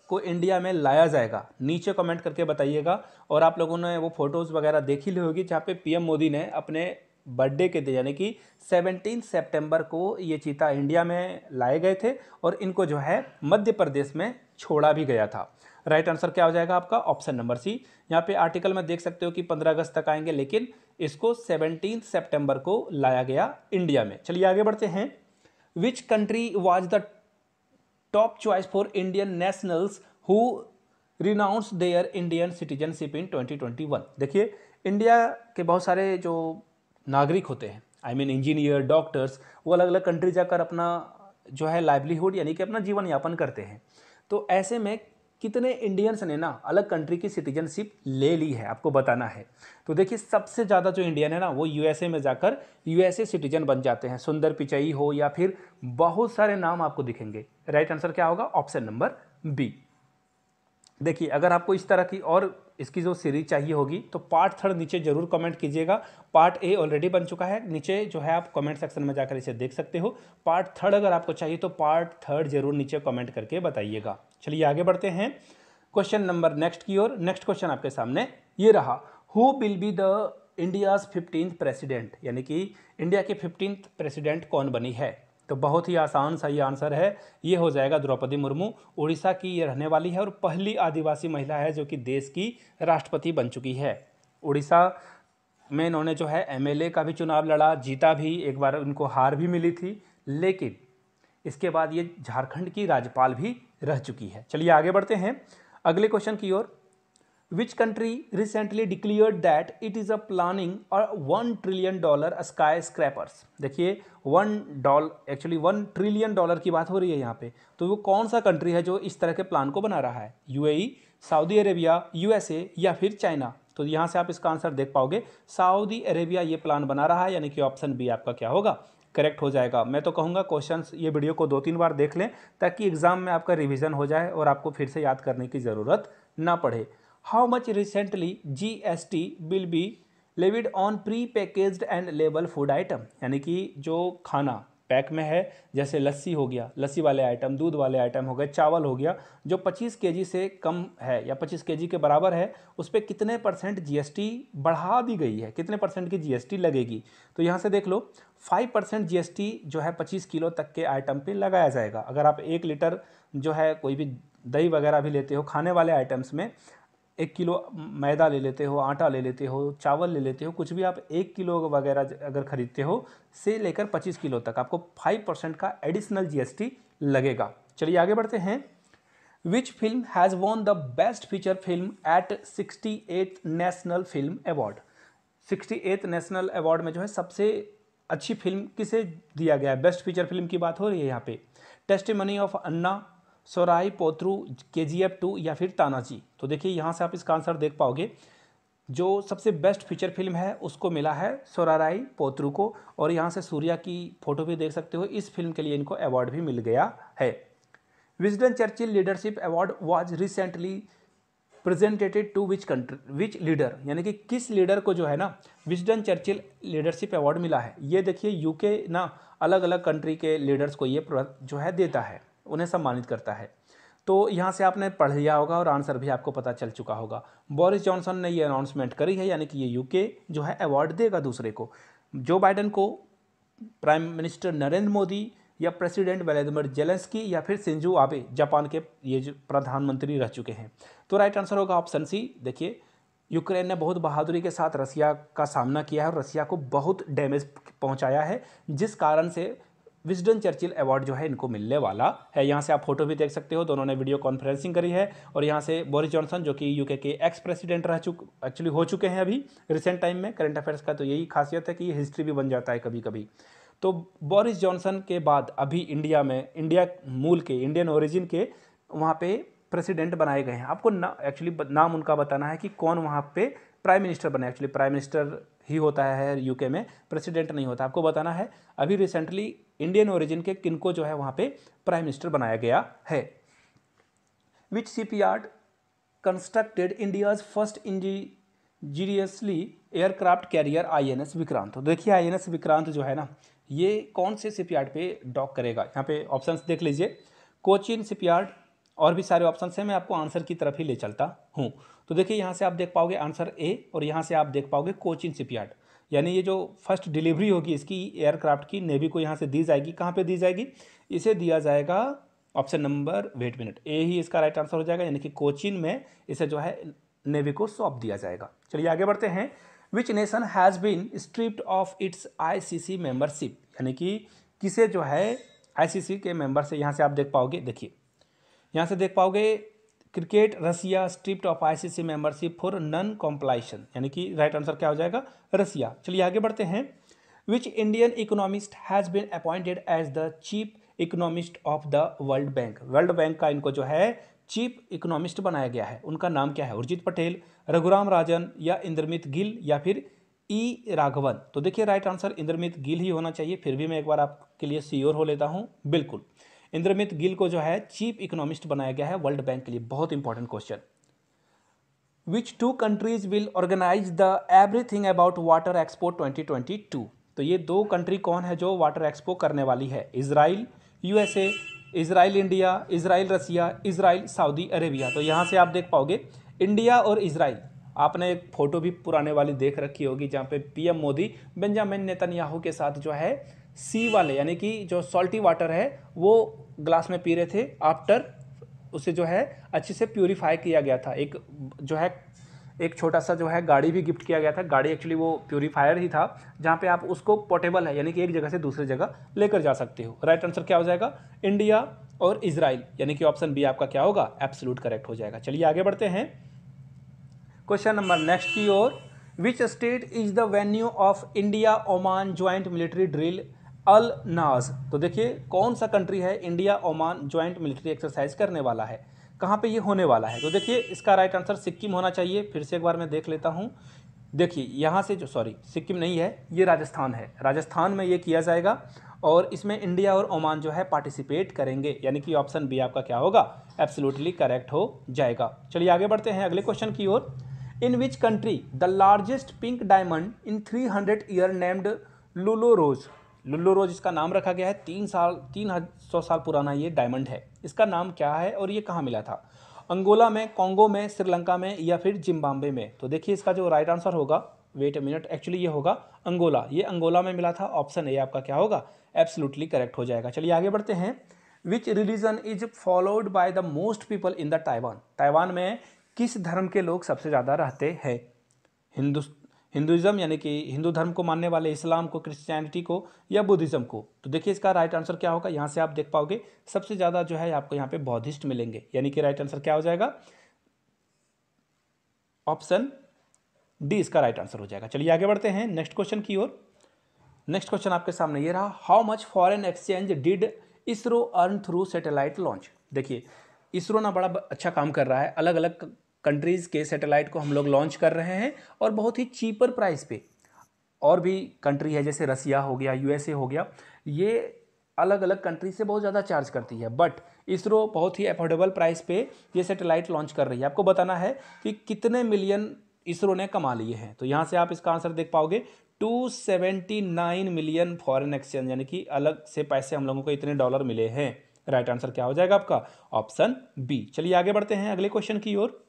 को इंडिया में लाया जाएगा नीचे कमेंट करके बताइएगा और आप लोगों ने वो फोटोज़ वगैरह देखी ली होगी जहाँ पे पीएम मोदी ने अपने बर्थडे के दिन यानी कि सेवनटीन सितंबर को ये चीता इंडिया में लाए गए थे और इनको जो है मध्य प्रदेश में छोड़ा भी गया था राइट आंसर क्या हो जाएगा आपका ऑप्शन नंबर सी यहाँ पे आर्टिकल में देख सकते हो कि 15 अगस्त तक आएंगे लेकिन इसको 17 सितंबर को लाया गया इंडिया में चलिए आगे बढ़ते हैं which country was the top choice for Indian nationals who renounce their Indian citizenship in 2021 देखिए इंडिया के बहुत सारे जो नागरिक होते हैं आई मीन इंजीनियर डॉक्टर्स वो अलग अलग कंट्री जाकर अपना जो है लाइवलीहुड यानी कि अपना जीवन यापन करते हैं तो ऐसे में कितने इंडियंस ने ना अलग कंट्री की सिटीजनशिप ले ली है आपको बताना है तो देखिए सबसे ज़्यादा जो इंडियन है ना वो यूएसए में जाकर यूएसए सिटीजन बन जाते हैं सुंदर पिचई हो या फिर बहुत सारे नाम आपको दिखेंगे राइट आंसर क्या होगा ऑप्शन नंबर बी देखिए अगर आपको इस तरह की और इसकी जो सीरीज चाहिए होगी तो पार्ट थर्ड नीचे जरूर कमेंट कीजिएगा पार्ट ए ऑलरेडी बन चुका है नीचे जो है आप कमेंट सेक्शन में जाकर इसे देख सकते हो पार्ट थर्ड अगर आपको चाहिए तो पार्ट थर्ड जरूर नीचे कमेंट करके बताइएगा चलिए आगे बढ़ते हैं क्वेश्चन नंबर नेक्स्ट की ओर नेक्स्ट क्वेश्चन आपके सामने ये रहा who will be the India's fifteenth president यानी कि इंडिया के फिफ्टींथ प्रेसिडेंट कौन बनी है तो बहुत ही आसान सा ये आंसर है ये हो जाएगा द्रौपदी मुर्मू उड़ीसा की ये रहने वाली है और पहली आदिवासी महिला है जो कि देश की राष्ट्रपति बन चुकी है उड़ीसा में इन्होंने जो है एमएलए का भी चुनाव लड़ा जीता भी एक बार उनको हार भी मिली थी लेकिन इसके बाद ये झारखंड की राज्यपाल भी रह चुकी है चलिए आगे बढ़ते हैं अगले क्वेश्चन की ओर which country recently declared that it is a planning a one trillion dollar skyscrapers देखिए one doll actually one trillion dollar की बात हो रही है यहाँ पे तो वो कौन सा कंट्री है जो इस तरह के प्लान को बना रहा है यूएई सऊदी अरेबिया ए या फिर चाइना तो यहाँ से आप इसका आंसर देख पाओगे सऊदी अरेबिया ये प्लान बना रहा है यानी कि ऑप्शन बी आपका क्या होगा करेक्ट हो जाएगा मैं तो कहूँगा क्वेश्चंस ये वीडियो को दो तीन बार देख लें ताकि एग्ज़ाम में आपका रिवीजन हो जाए और आपको फिर से याद करने की ज़रूरत ना पड़े how much recently GST will be levied on pre-packaged and label food item यानी कि जो खाना पैक में है जैसे लस्सी हो गया लस्सी वाले आइटम दूध वाले आइटम हो गए चावल हो गया जो 25 केजी से कम है या 25 केजी के बराबर है उस पर कितने परसेंट जीएसटी बढ़ा दी गई है कितने परसेंट की जीएसटी लगेगी तो यहाँ से देख लो 5 परसेंट जी जो है 25 किलो तक के आइटम पे लगाया जाएगा अगर आप एक लीटर जो है कोई भी दही वगैरह भी लेते हो खाने वाले आइटम्स में एक किलो मैदा ले लेते हो आटा ले लेते हो चावल ले लेते हो कुछ भी आप एक किलो वगैरह अगर ख़रीदते हो से लेकर पच्चीस किलो तक आपको फाइव परसेंट का एडिशनल जीएसटी लगेगा चलिए आगे बढ़ते हैं which film has won the best feature film at sixty eight national film award sixty eighth national award में जो है सबसे अच्छी फिल्म किसे दिया गया है बेस्ट फीचर फिल्म की बात हो रही है यहाँ पे मनी ऑफ अन्ना Soorarai Pottru K G F two या फिर तानाजी तो देखिए यहाँ से आप इसका आंसर देख पाओगे जो सबसे बेस्ट फीचर फिल्म है उसको मिला है सोराराई पोत्रू को और यहाँ से सूर्या की फ़ोटो भी देख सकते हो इस फिल्म के लिए इनको अवार्ड भी मिल गया है Wisden Churchill leadership award was recently presentated to which country which leader यानी कि किस लीडर को जो है ना विजडन चर्चिल लीडरशिप अवार्ड मिला है ये देखिए यूके ना अलग अलग कंट्री के लीडर्स को ये जो है देता है उन्हें सम्मानित करता है तो यहाँ से आपने पढ़ लिया होगा और आंसर भी आपको पता चल चुका होगा बोरिस जॉनसन ने ये अनाउंसमेंट करी है यानी कि ये यूके जो है अवार्ड देगा दूसरे को जो बाइडन को प्राइम मिनिस्टर नरेंद्र मोदी या प्रेसिडेंट व्लादिमिर जेलेंस्की या फिर सिंजू आबे जापान के ये जो प्रधानमंत्री रह चुके हैं तो राइट आंसर होगा ऑप्शन सी देखिए यूक्रेन ने बहुत बहादुरी के साथ रसिया का सामना किया है और रसिया को बहुत डैमेज पहुंचाया है जिस कारण से विजडन चर्चिल अवार्ड जो है इनको मिलने वाला है यहाँ से आप फोटो भी देख सकते हो दोनों ने वीडियो कॉन्फ्रेंसिंग करी है और यहाँ से बोरिस जॉनसन जो कि यूके के एक्स प्रेसिडेंट रह चुक एक्चुअली हो चुके हैं अभी रिसेंट टाइम में करंट अफेयर्स का तो यही खासियत है कि ये हिस्ट्री भी बन जाता है कभी कभी तो बोरिस जॉनसन के बाद अभी इंडिया में इंडिया मूल के इंडियन ओरिजिन के वहाँ पे प्रेसिडेंट बनाए गए हैं आपको ना एक्चुअली नाम उनका बताना है कि कौन वहाँ पर प्राइम मिनिस्टर बने एक्चुअली प्राइम मिनिस्टर ही होता है यूके में प्रेसिडेंट नहीं होता आपको बताना है अभी रिसेंटली इंडियन ओरिजिन के को जो है वहाँ पे प्राइम मिनिस्टर बनाया गया है which C P art constructed India's first ingeniously aircraft carrier I N S Vikrant देखिए आई एन एस विक्रांत जो है ना ये कौन से यार्ड पर डॉक करेगा यहाँ पे ऑप्शन देख लीजिए कोचिन यार्ड और भी सारे ऑप्शन है मैं आपको आंसर की तरफ ही ले चलता हूँ तो देखिए यहाँ से आप देख पाओगे आंसर ए और यहाँ से आप देख पाओगे कोचिन शिपयार्ड यानी ये जो फर्स्ट डिलीवरी होगी इसकी एयरक्राफ्ट की नेवी को यहाँ से दी जाएगी कहाँ पे दी जाएगी इसे दिया जाएगा option number wait minute A ही इसका राइट आंसर हो जाएगा यानी कि कोचिन में इसे जो है नेवी को सौंप दिया जाएगा चलिए आगे बढ़ते हैं which nation has been stripped of its I membership यानी कि किसे जो है आई के मेंबर से यहाँ से आप देख पाओगे देखिए यहाँ से देख पाओगे cricket Russia stripped of ICC membership for non compliance यानी कि राइट आंसर क्या हो जाएगा रसिया चलिए आगे बढ़ते हैं which Indian economist has been appointed as the chief economist of the World Bank World Bank का इनको जो है चीफ इकोनॉमिस्ट बनाया गया है उनका नाम क्या है उर्जित पटेल रघुराम राजन या इंद्रमित गिल या फिर ई राघवन तो देखिए राइट आंसर इंद्रमित गिल ही होना चाहिए फिर भी मैं एक बार आपके लिए सियोर हो लेता हूँ बिल्कुल इंद्रमित गिल को जो है चीफ इकोनॉमिस्ट बनाया गया है वर्ल्ड बैंक के लिए बहुत important question which two countries will organize the everything about water expo 2022 तो ये दो कंट्री कौन है जो वाटर एक्सपो करने वाली है Israel USA Israel India Israel Russia Israel Saudi Arabia तो यहाँ से आप देख पाओगे इंडिया और इसराइल आपने एक फ़ोटो भी पुराने वाली देख रखी होगी जहाँ पे पीएम मोदी बेंजामिन नेतन्याहू के साथ जो है सी वाले यानी कि जो सॉल्टी वाटर है वो ग्लास में पी रहे थे आफ्टर उसे जो है अच्छे से प्योरीफाई किया गया था एक जो है एक छोटा सा जो है गाड़ी भी गिफ्ट किया गया था गाड़ी एक्चुअली वो प्योरीफायर ही था जहाँ पे आप उसको पोर्टेबल है यानी कि एक जगह से दूसरी जगह लेकर जा सकते हो राइट आंसर क्या हो जाएगा इंडिया और इसराइल यानी कि ऑप्शन बी आपका क्या होगा एप्सलूट करेक्ट हो जाएगा चलिए आगे बढ़ते हैं क्वेश्चन नंबर नेक्स्ट की ओर which state is the venue of India Oman joint military drill Al Najah तो देखिए कौन सा कंट्री है India Oman joint military exercise करने वाला है कहाँ पे ये होने वाला है तो देखिए इसका राइट आंसर सिक्किम होना चाहिए फिर से एक बार मैं देख लेता हूँ देखिए यहाँ से जो सॉरी सिक्किम नहीं है ये राजस्थान है राजस्थान में ये किया जाएगा और इसमें इंडिया और ओमान जो है पार्टिसिपेट करेंगे यानी कि ऑप्शन बी आपका क्या होगा एब्सोल्युटली करेक्ट हो जाएगा चलिए आगे बढ़ते हैं अगले क्वेश्चन की ओर in which country the largest pink diamond in three hundred year named Lulo Rose Lulo Rose इसका नाम रखा गया है तीन साल तीन सौ साल पुराना ये डायमंड है इसका नाम क्या है और ये कहाँ मिला था अंगोला में कॉन्गो में श्रीलंका में या फिर जिम्बाब्वे में तो देखिए इसका जो राइट आंसर होगा वेट ए मिनट एक्चुअली ये होगा अंगोला ये अंगोला में मिला था ऑप्शन ए आपका क्या होगा एब्सोलूटली करेक्ट हो जाएगा चलिए आगे बढ़ते हैं which religion is followed by the most people in the Taiwan Taiwan में किस धर्म के लोग सबसे ज़्यादा रहते हैं हिंदुस्त हिंदुज़म यानी कि हिंदू धर्म को मानने वाले इस्लाम को क्रिश्चियनिटी को या बुद्धिज़्म को तो देखिए इसका राइट आंसर क्या होगा यहाँ से आप देख पाओगे सबसे ज़्यादा जो है आपको यहाँ पे बौद्धिस्ट मिलेंगे यानी कि राइट आंसर क्या हो जाएगा ऑप्शन डी इसका राइट आंसर हो जाएगा चलिए आगे बढ़ते हैं नेक्स्ट क्वेश्चन की ओर नेक्स्ट क्वेश्चन आपके सामने ये रहा how much foreign exchange did ISRO earn through satellite launch देखिए इसरो ना बड़ा अच्छा काम कर रहा है अलग अलग कंट्रीज़ के सैटेलाइट को हम लोग लॉन्च कर रहे हैं और बहुत ही चीपर प्राइस पे और भी कंट्री है जैसे रसिया हो गया यूएसए हो गया ये अलग अलग कंट्री से बहुत ज़्यादा चार्ज करती है बट इसरो बहुत ही अफोर्डेबल प्राइस पे ये सैटेलाइट लॉन्च कर रही है आपको बताना है कि कितने मिलियन इसरो ने कमा लिए हैं तो यहाँ से आप इसका आंसर देख पाओगे 279 मिलियन फॉरेन एक्सचेंज यानी कि अलग से पैसे हम लोगों को इतने डॉलर मिले हैं राइट आंसर क्या हो जाएगा आपका ऑप्शन बी चलिए आगे बढ़ते हैं अगले क्वेश्चन की ओर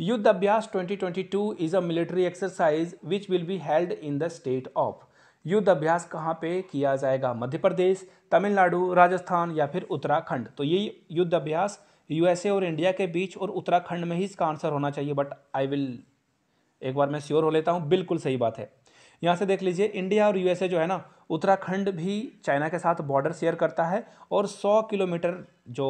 Yudh Abhyas 2022 is a military exercise which will be held in the state of Yudh Abhyas कहाँ पे किया जाएगा मध्य प्रदेश तमिलनाडु राजस्थान या फिर उत्तराखंड तो ये युद्ध अभ्यास यूएसए और इंडिया के बीच और उत्तराखंड में ही इसका आंसर होना चाहिए बट आई विल एक बार मैं श्योर हो लेता हूँ बिल्कुल सही बात है यहाँ से देख लीजिए इंडिया और यूएसए जो है ना उत्तराखंड भी चाइना के साथ बॉर्डर शेयर करता है और 100 किलोमीटर जो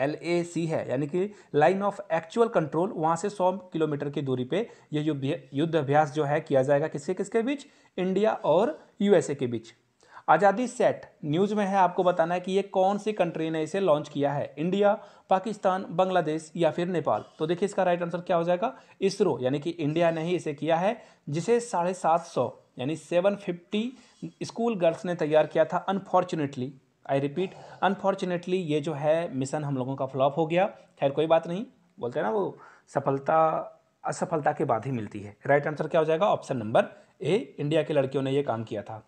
एल ए सी है यानी कि लाइन ऑफ एक्चुअल कंट्रोल वहाँ से 100 किलोमीटर की दूरी पे ये युद्ध अभ्यास जो है किया जाएगा किसके किसके बीच इंडिया और यूएसए के बीच आज़ादी सेट न्यूज़ में है आपको बताना है कि ये कौन सी कंट्री ने इसे लॉन्च किया है इंडिया पाकिस्तान बांग्लादेश या फिर नेपाल तो देखिए इसका राइट आंसर क्या हो जाएगा इसरो यानी कि इंडिया ने ही इसे किया है जिसे साढ़े सात सौ यानी सेवन फिफ्टी स्कूल गर्ल्स ने तैयार किया था अनफॉर्चुनेटली आई रिपीट अनफॉर्चुनेटली ये जो है मिशन हम लोगों का फ्लॉप हो गया खैर कोई बात नहीं बोलते हैं ना वो सफलता असफलता के बाद ही मिलती है राइट right आंसर क्या हो जाएगा ऑप्शन नंबर ए इंडिया के लड़कियों ने ये काम किया था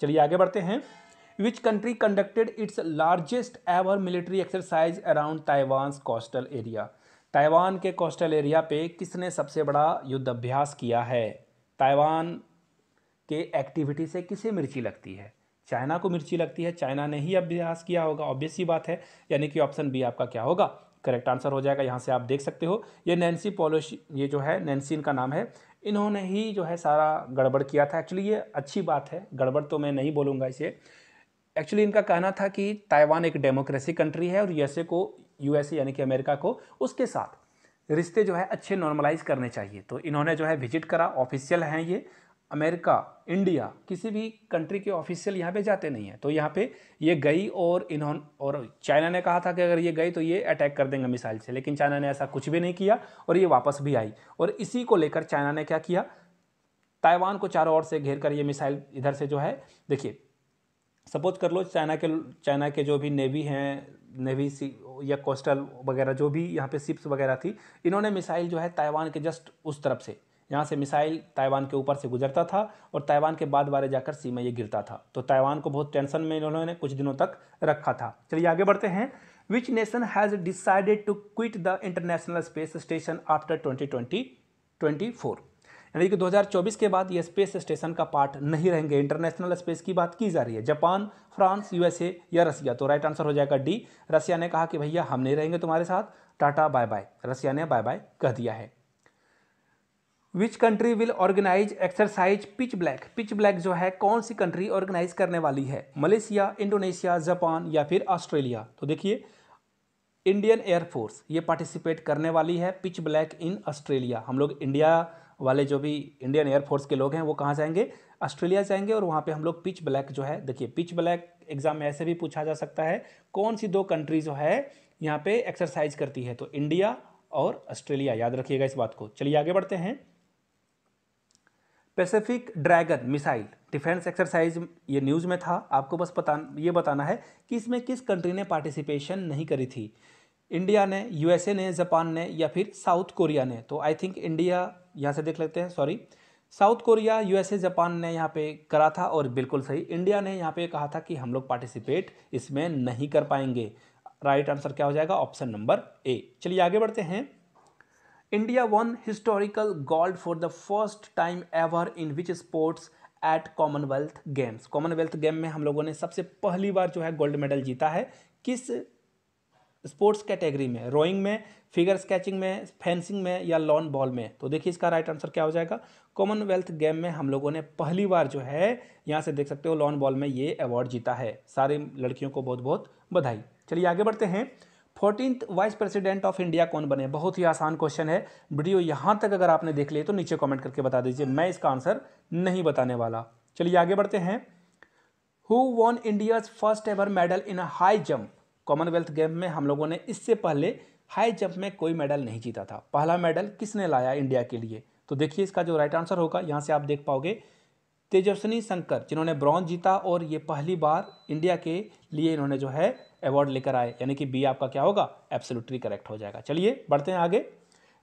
चलिए आगे बढ़ते हैं which country conducted its largest ever military exercise around Taiwan coastal area Taiwan के कोस्टल एरिया पे किसने सबसे बड़ा युद्ध अभ्यास किया है ताइवान के एक्टिविटी से किसे मिर्ची लगती है चाइना को मिर्ची लगती है चाइना ने ही अभ्यास किया होगा ऑब्वियस ही बात है यानी कि ऑप्शन बी आपका क्या होगा करेक्ट आंसर हो जाएगा यहाँ से आप देख सकते हो ये नैन्सी पॉलोशी ये जो है नैन्सी इनका नाम है इन्होंने ही जो है सारा गड़बड़ किया था एक्चुअली ये अच्छी बात है गड़बड़ तो मैं नहीं बोलूँगा इसे एक्चुअली इनका कहना था कि ताइवान एक डेमोक्रेसी कंट्री है और यूएसए को यूएसए यानी कि अमेरिका को उसके साथ रिश्ते जो है अच्छे नॉर्मलाइज करने चाहिए तो इन्होंने जो है विजिट करा ऑफिशियल हैं ये अमेरिका इंडिया किसी भी कंट्री के ऑफिशियल यहाँ पे जाते नहीं हैं तो यहाँ पे ये गई और इन्होंने और चाइना ने कहा था कि अगर ये गई तो ये अटैक कर देंगे मिसाइल से लेकिन चाइना ने ऐसा कुछ भी नहीं किया और ये वापस भी आई और इसी को लेकर चाइना ने क्या किया ताइवान को चारों ओर से घेर कर ये मिसाइल इधर से जो है देखिए सपोज कर लो चाइना के चाइना के जो भी नेवी हैं नेवी सी या कोस्टल वगैरह जो भी यहाँ पे शिप्स वगैरह थी इन्होंने मिसाइल जो है ताइवान के जस्ट उस तरफ से यहाँ से मिसाइल ताइवान के ऊपर से गुजरता था और ताइवान के बाद बारे जाकर सीमा ये गिरता था तो ताइवान को बहुत टेंशन में इन्होंने कुछ दिनों तक रखा था चलिए आगे बढ़ते हैं which nation has decided to quit the International Space Station after twenty twenty twenty four यानी कि 2024 के बाद ये स्पेस स्टेशन का पार्ट नहीं रहेंगे इंटरनेशनल स्पेस की बात की जा रही है जापान फ्रांस यूएसए या रसिया तो राइट आंसर हो जाएगा डी रसिया ने कहा कि भैया हम नहीं रहेंगे तुम्हारे साथ टाटा बाय बाय रसिया ने बाय बाय कह दिया है which country will organize exercise pitch black pitch black जो है कौन सी कंट्री ऑर्गेनाइज करने वाली है मलेशिया इंडोनेशिया जापान या फिर ऑस्ट्रेलिया तो देखिए इंडियन एयरफोर्स ये पार्टिसिपेट करने वाली है पिच ब्लैक इन ऑस्ट्रेलिया हम लोग इंडिया वाले जो भी इंडियन एयरफोर्स के लोग हैं वो कहाँ जाएंगे ऑस्ट्रेलिया जाएंगे और वहाँ पे हम लोग पिच ब्लैक जो है देखिए पिच ब्लैक एग्जाम में ऐसे भी पूछा जा सकता है कौन सी दो कंट्री जो है यहाँ पे एक्सरसाइज करती है तो इंडिया और ऑस्ट्रेलिया याद रखिएगा इस बात को चलिए आगे बढ़ते हैं Pacific Dragon missile defence exercise ये न्यूज़ में था आपको बस पता ये बताना है कि इसमें किस कंट्री ने पार्टिसिपेशन नहीं करी थी इंडिया ने यूएसए ने जापान ने या फिर साउथ कोरिया ने तो आई थिंक इंडिया यहाँ से देख लेते हैं sorry South Korea USA Japan ने यहाँ पे करा था और बिल्कुल सही इंडिया ने यहाँ पे कहा था कि हम लोग पार्टिसिपेट इसमें नहीं कर पाएंगे राइट आंसर क्या हो जाएगा ऑप्शन नंबर ए चलिए आगे बढ़ते हैं India won historical gold for the first time ever in which sports at Commonwealth Games Commonwealth game में हम लोगों ने सबसे पहली बार जो है गोल्ड मेडल जीता है किस स्पोर्ट्स कैटेगरी में रोइंग में फिगर स्केचिंग में फेंसिंग में या लॉन बॉल में तो देखिए इसका राइट आंसर क्या हो जाएगा कॉमनवेल्थ गेम में हम लोगों ने पहली बार जो है यहाँ से देख सकते हो लॉन बॉल में ये अवार्ड जीता है सारी लड़कियों को बहुत बहुत बधाई चलिए आगे बढ़ते हैं fourteen vice president of India कौन बने बहुत ही आसान क्वेश्चन है वीडियो यहाँ तक अगर आपने देख लिया तो नीचे कॉमेंट करके बता दीजिए मैं इसका आंसर नहीं बताने वाला चलिए आगे बढ़ते हैं who won India's first ever medal in high jump Commonwealth game में हम लोगों ने इससे पहले हाई जंप में कोई मेडल नहीं जीता था पहला मेडल किसने लाया इंडिया के लिए तो देखिए इसका जो राइट आंसर होगा यहाँ से आप देख पाओगे तेजस्वनी शंकर जिन्होंने ब्रॉन्ज जीता और ये पहली बार इंडिया के लिए इन्होंने जो है अवार्ड लेकर आए यानी कि बी आपका क्या होगा एब्सोल्युटली करेक्ट हो जाएगा चलिए बढ़ते हैं आगे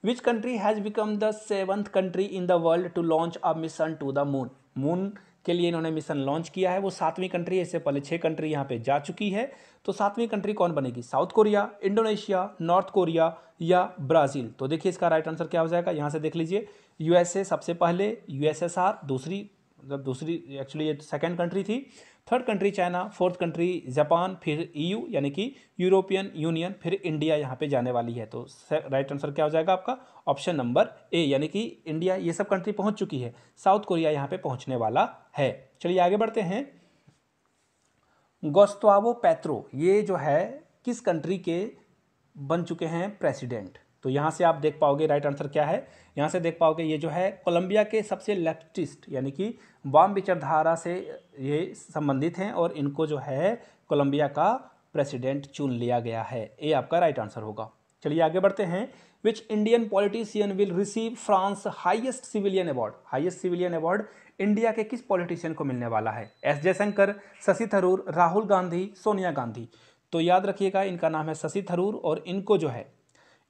which country has become the seventh country in the world to launch a mission to the moon moon के लिए इन्होंने मिशन लॉन्च किया है वो सातवीं कंट्री है इससे पहले छः कंट्री यहाँ पे जा चुकी है तो सातवीं कंट्री कौन बनेगी South Korea Indonesia North Korea या ब्राज़ील तो देखिए इसका राइट आंसर क्या हो जाएगा यहाँ से देख लीजिए यूएसए सबसे पहले यूएसएसआर दूसरी मतलब दूसरी एक्चुअली ये सेकेंड कंट्री थी third country China fourth country Japan फिर ईयू e यानी कि यूरोपियन यूनियन फिर इंडिया यहाँ पे जाने वाली है तो राइट आंसर क्या हो जाएगा आपका ऑप्शन नंबर ए यानी कि इंडिया ये सब कंट्री पहुँच चुकी है साउथ कोरिया यहाँ पे पहुँचने वाला है चलिए आगे बढ़ते हैं गोस्तावो पैत्रो ये जो है किस कंट्री के बन चुके हैं प्रेसिडेंट तो यहाँ से आप देख पाओगे राइट आंसर क्या है यहाँ से देख पाओगे ये जो है कोलंबिया के सबसे लेफ्टिस्ट यानी कि वाम विचारधारा से ये संबंधित हैं और इनको जो है कोलंबिया का प्रेसिडेंट चुन लिया गया है ये आपका राइट आंसर होगा चलिए आगे बढ़ते हैं which Indian politician will receive France highest civilian award highest civilian award India के किस पॉलिटिशियन को मिलने वाला है एस जयशंकर शशि थरूर राहुल गांधी सोनिया गांधी तो याद रखिएगा इनका नाम है शशि थरूर और इनको जो है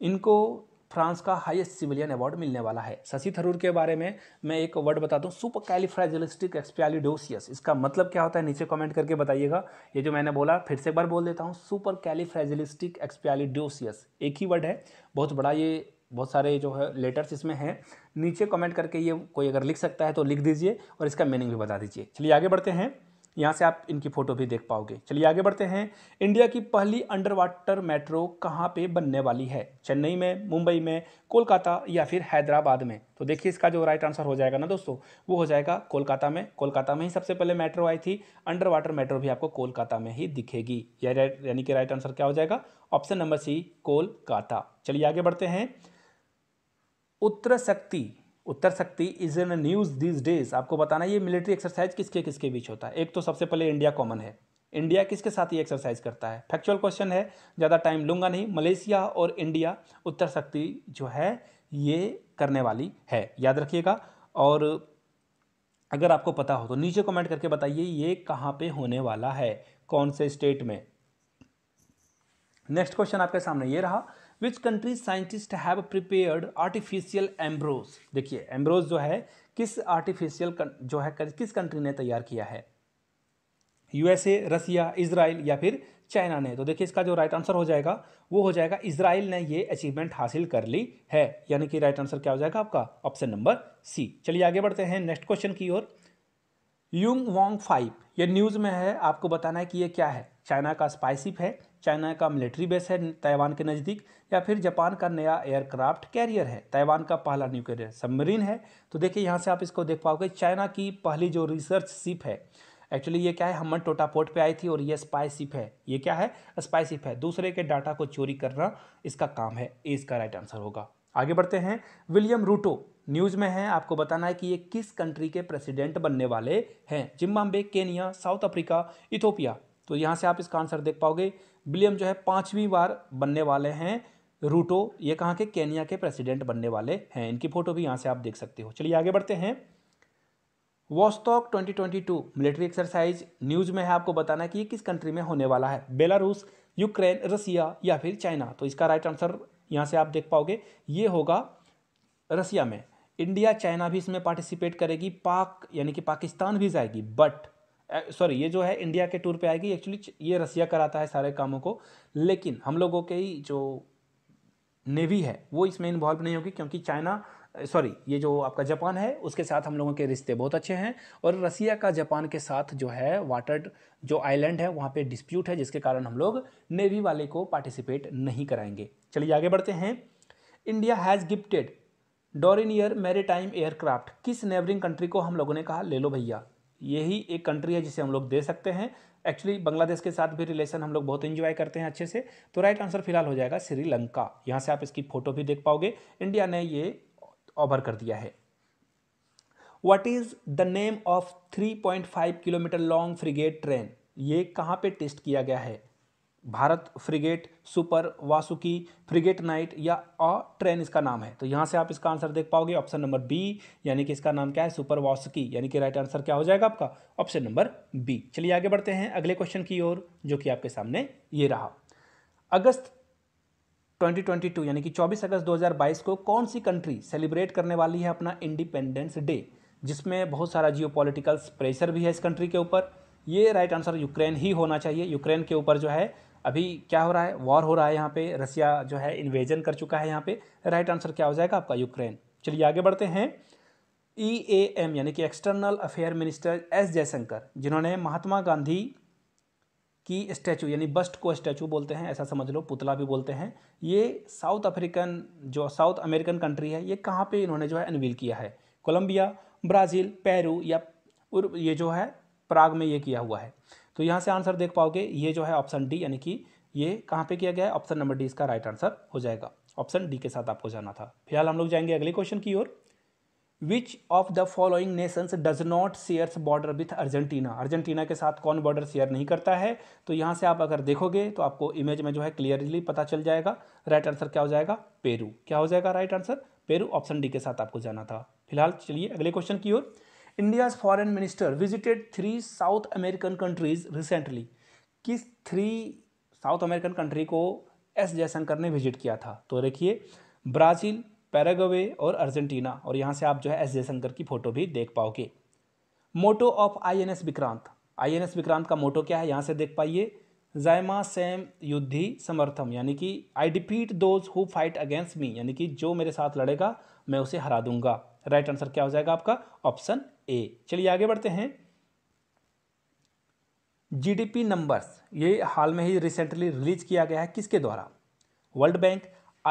इनको फ्रांस का हाईएस्ट सिविलियन अवार्ड मिलने वाला है शशि थरूर के बारे में मैं एक वर्ड बता दूं सुपर कैलीफ्राइजलिस्टिक एक्सप्यालीडोसियस इसका मतलब क्या होता है नीचे कमेंट करके बताइएगा ये जो मैंने बोला फिर से एक बार बोल देता हूँ सुपर कैलीफ्राइजलिस्टिक एक्सप्यालीडोसियस एक ही वर्ड है बहुत बड़ा ये बहुत सारे जो है लेटर्स इसमें हैं नीचे कमेंट करके ये कोई अगर लिख सकता है तो लिख दीजिए और इसका मीनिंग भी बता दीजिए चलिए आगे बढ़ते हैं यहाँ से आप इनकी फ़ोटो भी देख पाओगे चलिए आगे बढ़ते हैं इंडिया की पहली अंडर वाटर मेट्रो कहाँ पे बनने वाली है चेन्नई में मुंबई में कोलकाता या फिर हैदराबाद में तो देखिए इसका जो राइट आंसर हो जाएगा ना दोस्तों वो हो जाएगा कोलकाता में कोलकाता में ही सबसे पहले मेट्रो आई थी अंडर वाटर मेट्रो भी आपको कोलकाता में ही दिखेगी या यानी कि राइट आंसर क्या हो जाएगा ऑप्शन नंबर सी कोलकाता चलिए आगे बढ़ते हैं उत्तर Shakti Uttar Shakti is in news these days आपको बताना ये मिलिट्री एक्सरसाइज किसके किसके बीच होता है एक तो सबसे पहले इंडिया कॉमन है इंडिया किसके साथ ये एक्सरसाइज करता है फैक्चुअल क्वेश्चन है ज़्यादा टाइम लूंगा नहीं मलेशिया और इंडिया उत्तर शक्ति जो है ये करने वाली है याद रखिएगा और अगर आपको पता हो तो नीचे कमेंट करके बताइए ये कहाँ पे होने वाला है कौन से स्टेट में नेक्स्ट क्वेश्चन आपके सामने ये रहा which country scientist have prepared artificial embryos देखिए एम्ब्रोज जो है किस आर्टिफिशियल जो है किस कंट्री ने तैयार किया है यूएसए रसिया इसराइल या फिर चाइना ने तो देखिए इसका जो राइट आंसर हो जाएगा वो हो जाएगा इसराइल ने ये अचीवमेंट हासिल कर ली है यानी कि राइट आंसर क्या हो जाएगा आपका ऑप्शन नंबर सी चलिए आगे बढ़ते हैं नेक्स्ट क्वेश्चन की ओर यूंग वांग फाइव ये न्यूज़ में है आपको बताना है कि ये क्या है चाइना का स्पाइसिप है चाइना का मिलिट्री बेस है ताइवान के नज़दीक या फिर जापान का नया एयरक्राफ्ट कैरियर है ताइवान का पहला न्यूक्लियर सबमरीन है तो देखिए यहाँ से आप इसको देख पाओगे चाइना की पहली जो रिसर्च शिप है एक्चुअली ये क्या है हमन टोटा पोर्ट पे आई थी और ये स्पाई सिप है ये क्या है स्पाई सिप है दूसरे के डाटा को चोरी करना इसका काम है इसका राइट आंसर होगा आगे बढ़ते हैं विलियम रूटो न्यूज़ में है आपको बताना है कि ये किस कंट्री के प्रेसिडेंट बनने वाले हैं Zimbabwe Kenya South Africa Ethiopia तो यहाँ से आप इसका आंसर देख पाओगे विलियम जो है पाँचवीं बार बनने वाले हैं रूटो ये कहाँ के केनिया के प्रेसिडेंट बनने वाले हैं इनकी फ़ोटो भी यहाँ से आप देख सकते हो चलिए आगे बढ़ते हैं वॉस्टॉक 2022 मिलिट्री एक्सरसाइज न्यूज़ में है आपको बताना कि ये किस कंट्री में होने वाला है बेलारूस यूक्रेन रसिया या फिर चाइना तो इसका राइट आंसर यहाँ से आप देख पाओगे ये होगा रसिया में इंडिया चाइना भी इसमें पार्टिसिपेट करेगी पाक यानी कि पाकिस्तान भी जाएगी बट सॉरी ये जो है इंडिया के टूर पे आएगी एक्चुअली ये रसिया कराता है सारे कामों को लेकिन हम लोगों के जो नेवी है वो इसमें इन्वॉल्व नहीं होगी क्योंकि चाइना सॉरी ये जो आपका जापान है उसके साथ हम लोगों के रिश्ते बहुत अच्छे हैं और रसिया का जापान के साथ जो है वाटर जो आइलैंड है वहाँ पे डिस्प्यूट है जिसके कारण हम लोग नेवी वाले को पार्टिसिपेट नहीं कराएंगे चलिए आगे बढ़ते हैं India has gifted Dornier maritime aircraft किस नेबरिंग कंट्री को हम लोगों ने कहा ले लो भैया यही एक कंट्री है जिसे हम लोग दे सकते हैं एक्चुअली बांग्लादेश के साथ भी रिलेशन हम लोग बहुत इंजॉय करते हैं अच्छे से तो राइट आंसर फिलहाल हो जाएगा श्रीलंका यहाँ से आप इसकी फ़ोटो भी देख पाओगे इंडिया ने ये ऑवर कर दिया है what is the name of 3.5 kilometre long frigate train ये कहाँ पे टेस्ट किया गया है Bharat frigate super Vasuki frigate night या अ ट्रेन इसका नाम है तो यहाँ से आप इसका आंसर देख पाओगे ऑप्शन नंबर बी यानी कि इसका नाम क्या है सुपर वासुकी यानी कि राइट आंसर क्या हो जाएगा आपका ऑप्शन नंबर बी चलिए आगे बढ़ते हैं अगले क्वेश्चन की ओर जो कि आपके सामने ये रहा अगस्त 2022 यानी कि 24 अगस्त 2022 को कौन सी कंट्री सेलिब्रेट करने वाली है अपना इंडिपेंडेंस डे जिसमें बहुत सारा जियो प्रेशर भी है इस कंट्री के ऊपर ये राइट आंसर यूक्रेन ही होना चाहिए यूक्रेन के ऊपर जो है अभी क्या हो रहा है वॉर हो रहा है यहाँ पे रसिया जो है इन्वेजन कर चुका है यहाँ पे राइट आंसर क्या हो जाएगा आपका यूक्रेन चलिए आगे बढ़ते हैं ई ए एम यानी कि external affair minister S Jaishankar जिन्होंने महात्मा गांधी की स्टैचू यानी बस्ट को स्टैचू बोलते हैं ऐसा समझ लो पुतला भी बोलते हैं ये साउथ अफ्रीकन जो साउथ अमेरिकन कंट्री है ये कहाँ पे इन्होंने जो है अनवील किया है कोलंबिया ब्राज़ील पेरू या ये जो है प्राग में ये किया हुआ है तो यहाँ से आंसर देख पाओगे ये जो है ऑप्शन डी यानी कि ये कहाँ पे किया गया है ऑप्शन नंबर डी इसका राइट आंसर हो जाएगा ऑप्शन डी के साथ आपको जाना था फिलहाल हम लोग जाएंगे अगले क्वेश्चन की ओर which of the following nations does not shares border with Argentina Argentina के साथ कौन बॉर्डर शेयर नहीं करता है तो यहाँ से आप अगर देखोगे तो आपको इमेज में जो है क्लियरली पता चल जाएगा राइट आंसर क्या हो जाएगा पेरू क्या हो जाएगा right answer Peru option D के साथ आपको जाना था फिलहाल चलिए अगले क्वेश्चन की ओर India's foreign minister visited three South American countries recently किस थ्री साउथ अमेरिकन कंट्री को एस जयशंकर ने विजिट किया था तो देखिए ब्राज़ील पैरागवे और अर्जेंटीना और यहाँ से आप जो है एस जयशंकर की फ़ोटो भी देख पाओगे motto of INS Vikrant INS Vikrant का मोटो क्या है यहाँ से देख पाइए जयमा सेम युद्धि समर्थम यानी कि I defeat those who fight against me यानी कि जो मेरे साथ लड़ेगा मैं उसे हरा दूंगा राइट right आंसर क्या हो जाएगा आपका ऑप्शन ए चलिए आगे बढ़ते हैं जीडीपी नंबर्स ये हाल में ही रिसेंटली रिलीज किया गया है किसके द्वारा वर्ल्ड बैंक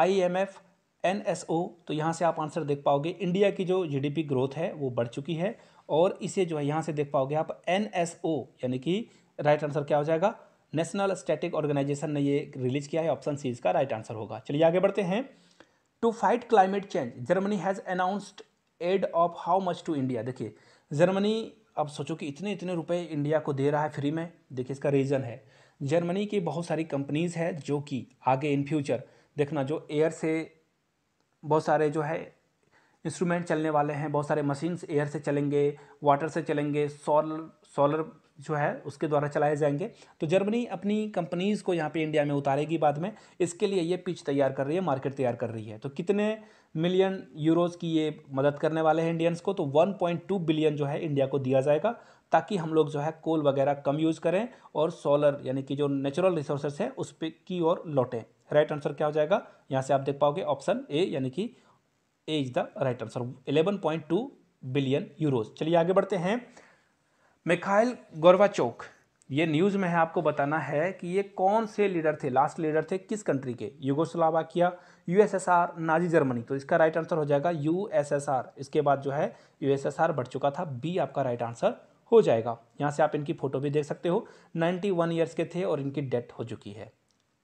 आईएमएफ एनएसओ तो यहाँ से आप आंसर देख पाओगे इंडिया की जो जीडीपी ग्रोथ है वो बढ़ चुकी है और इसे जो है यहाँ से देख पाओगे आप एनएसओ यानी कि राइट आंसर क्या हो जाएगा नेशनल स्टैटिक ऑर्गेनाइजेशन ने ये रिलीज किया है ऑप्शन सी इसका राइट आंसर होगा चलिए आगे बढ़ते हैं to fight climate change Germany has announced aid of how much to India देखिए जर्मनी अब सोचो कि इतने इतने रुपए इंडिया को दे रहा है फ्री में देखिए इसका रीज़न है जर्मनी की बहुत सारी कंपनीज़ है जो कि आगे इन फ्यूचर देखना जो एयर से बहुत सारे जो है इंस्ट्रूमेंट चलने वाले हैं बहुत सारे मशीन्स एयर से चलेंगे वाटर से चलेंगे सोलर सोलर जो है उसके द्वारा चलाए जाएंगे तो जर्मनी अपनी कंपनीज़ को यहाँ पे इंडिया में उतारेगी बाद में इसके लिए ये पिच तैयार कर रही है मार्केट तैयार कर रही है तो कितने मिलियन यूरोस की ये मदद करने वाले हैं इंडियंस को तो 1.2 बिलियन जो है इंडिया को दिया जाएगा ताकि हम लोग जो है कोल वगैरह कम यूज़ करें और सोलर यानी कि जो नेचुरल रिसोर्सेस है उस पर की ओर लौटें राइट आंसर क्या हो जाएगा यहाँ से आप देख पाओगे ऑप्शन ए यानी कि A is the right answer eleven billion euros चलिए आगे बढ़ते हैं मिखाइल गोरवाचोक ये न्यूज़ में है आपको बताना है कि ये कौन से लीडर थे लास्ट लीडर थे किस कंट्री के किया यूएसएसआर नाजी जर्मनी तो इसका राइट आंसर हो जाएगा यूएसएसआर इसके बाद जो है यूएसएसआर बढ़ चुका था बी आपका राइट आंसर हो जाएगा यहाँ से आप इनकी फ़ोटो भी देख सकते हो 91 ईयर्स के थे और इनकी डेथ हो चुकी है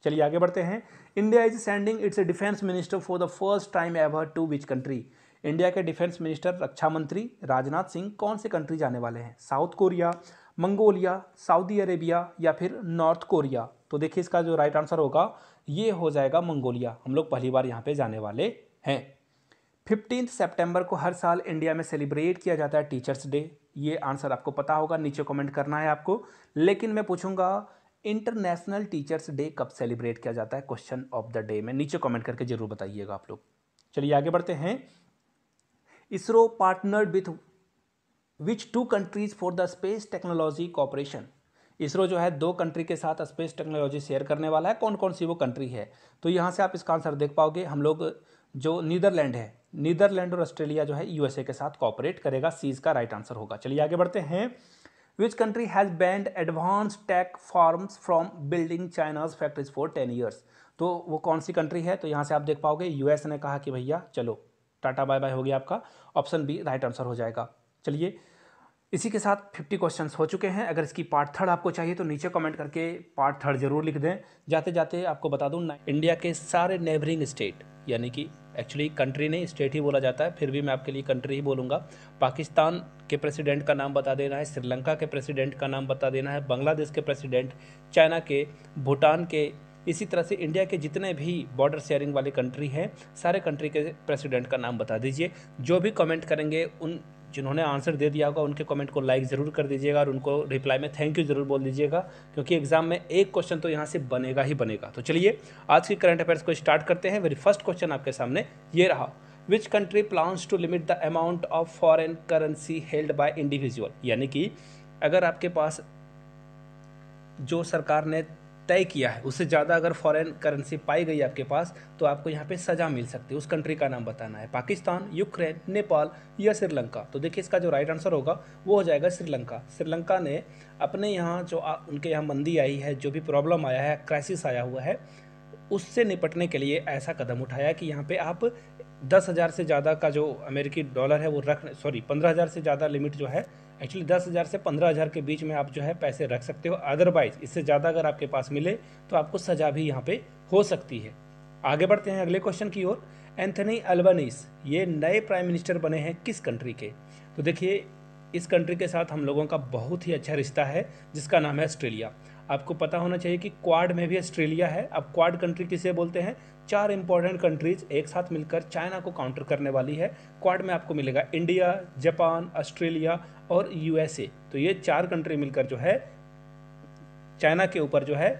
चलिए आगे बढ़ते हैं India is sending its defence minister for the first time ever to which country India के डिफेंस मिनिस्टर रक्षा मंत्री राजनाथ सिंह कौन से कंट्री जाने वाले हैं South Korea Mongolia Saudi Arabia या फिर नॉर्थ कोरिया तो देखिए इसका जो राइट आंसर होगा ये हो जाएगा मंगोलिया हम लोग पहली बार यहाँ पे जाने वाले हैं फिफ्टीन सेप्टेम्बर को हर साल इंडिया में सेलिब्रेट किया जाता है टीचर्स डे ये आंसर आपको पता होगा नीचे कमेंट करना है आपको लेकिन मैं पूछूंगा इंटरनेशनल टीचर्स डे कब सेलिब्रेट किया जाता है क्वेश्चन ऑफ द डे में नीचे कमेंट करके जरूर बताइएगा आप लोग चलिए आगे बढ़ते हैं ISRO partnered with which two countries for the space technology cooperation ISRO जो है दो कंट्री के साथ स्पेस टेक्नोलॉजी शेयर करने वाला है कौन कौन सी वो कंट्री है तो यहाँ से आप इसका आंसर देख पाओगे हम लोग जो नीदरलैंड है नीदरलैंड और ऑस्ट्रेलिया जो है यूएसए के साथ कॉपरेट करेगा सीज का राइट आंसर होगा चलिए आगे बढ़ते हैं which country has banned advance tech firms from building China's factories for ten years तो वो कौन सी कंट्री है तो यहाँ से आप देख पाओगे यूएस ने कहा कि भैया चलो टाटा बाय बाय हो गया आपका ऑप्शन बी राइट आंसर हो जाएगा चलिए इसी के साथ 50 क्वेश्चंस हो चुके हैं अगर इसकी पार्ट थर्ड आपको चाहिए तो नीचे कमेंट करके पार्ट थर्ड जरूर लिख दें जाते जाते आपको बता दूँ इंडिया के सारे नेबरिंग स्टेट यानी कि एक्चुअली कंट्री नहीं स्टेट ही बोला जाता है फिर भी मैं आपके लिए कंट्री ही बोलूँगा पाकिस्तान के प्रेसिडेंट का नाम बता देना है श्रीलंका के प्रेसिडेंट का नाम बता देना है बांग्लादेश के प्रेसिडेंट चाइना के भूटान के इसी तरह से इंडिया के जितने भी बॉर्डर शेयरिंग वाले कंट्री हैं सारे कंट्री के प्रेसिडेंट का नाम बता दीजिए जो भी कमेंट करेंगे उन जिन्होंने आंसर दे दिया होगा उनके कमेंट को लाइक ज़रूर कर दीजिएगा और उनको रिप्लाई में थैंक यू ज़रूर बोल दीजिएगा क्योंकि एग्जाम में एक क्वेश्चन तो यहाँ से बनेगा ही बनेगा तो चलिए आज के करंट अफेयर्स को स्टार्ट करते हैं वेरी फर्स्ट क्वेश्चन आपके सामने ये रहा which country plans to limit the amount of foreign currency held by individual यानी कि अगर आपके पास जो सरकार ने तय किया है उससे ज़्यादा अगर फॉरेन करेंसी पाई गई आपके पास तो आपको यहाँ पे सज़ा मिल सकती है उस कंट्री का नाम बताना है पाकिस्तान यूक्रेन नेपाल या श्रीलंका तो देखिए इसका जो राइट आंसर होगा वो हो जाएगा श्रीलंका श्रीलंका ने अपने यहाँ जो आ, उनके यहाँ मंदी आई है जो भी प्रॉब्लम आया है क्राइसिस आया हुआ है उससे निपटने के लिए ऐसा कदम उठाया कि यहाँ पर आप दस हज़ार से ज़्यादा का जो अमेरिकी डॉलर है वो रख सॉरी पंद्रह हज़ार से ज़्यादा लिमिट जो है एक्चुअली दस हज़ार से पंद्रह हज़ार के बीच में आप जो है पैसे रख सकते हो अदरवाइज इससे ज़्यादा अगर आपके पास मिले तो आपको सज़ा भी यहाँ पे हो सकती है आगे बढ़ते हैं अगले क्वेश्चन की ओर एंथनी अल्बनीस ये नए प्राइम मिनिस्टर बने हैं किस कंट्री के तो देखिए इस कंट्री के साथ हम लोगों का बहुत ही अच्छा रिश्ता है जिसका नाम है ऑस्ट्रेलिया आपको पता होना चाहिए कि क्वाड में भी ऑस्ट्रेलिया है अब क्वाड कंट्री किसे बोलते हैं चार इंपॉर्टेंट कंट्रीज एक साथ मिलकर चाइना को काउंटर करने वाली है क्वाड में आपको मिलेगा इंडिया जापान ऑस्ट्रेलिया और यूएसए तो ये चार कंट्री मिलकर जो है चाइना के ऊपर जो है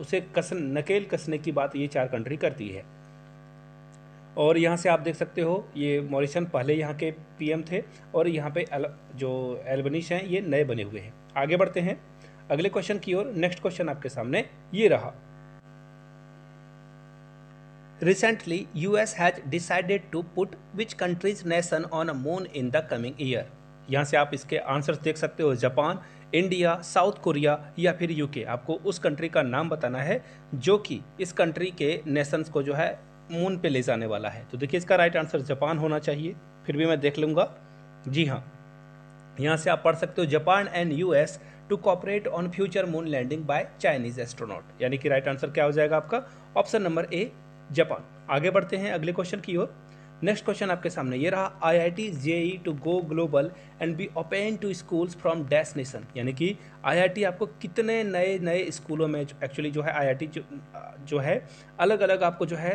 उसे कस नकेल कसने की बात ये चार कंट्री करती है और यहाँ से आप देख सकते हो ये मॉरिशन पहले यहाँ के पीएम थे और यहाँ पे अल, जो एल्बनिश हैं ये नए बने हुए हैं आगे बढ़ते हैं अगले क्वेश्चन की ओर नेक्स्ट क्वेश्चन आपके सामने ये रहा recently US has decided to put which countries nation on a moon in the coming year. से आप इसके आंसर्स देख सकते हो जापान इंडिया साउथ कोरिया या फिर यूके आपको उस कंट्री का नाम बताना है जो कि इस कंट्री के नेशंस को जो है मून पे ले जाने वाला है तो देखिए इसका राइट आंसर जापान होना चाहिए फिर भी मैं देख लूंगा जी हाँ यहाँ से आप पढ़ सकते हो Japan and US to cooperate on future moon landing by Chinese astronaut यानी कि राइट आंसर क्या हो जाएगा आपका ऑप्शन नंबर ए जापान आगे बढ़ते हैं अगले क्वेश्चन की ओर नेक्स्ट क्वेश्चन आपके सामने ये रहा I I T JEE to go global and be open to schools from destination यानी कि आई आई टी आपको कितने नए नए स्कूलों में एक्चुअली जो है आई आई जो, जो है अलग अलग आपको जो है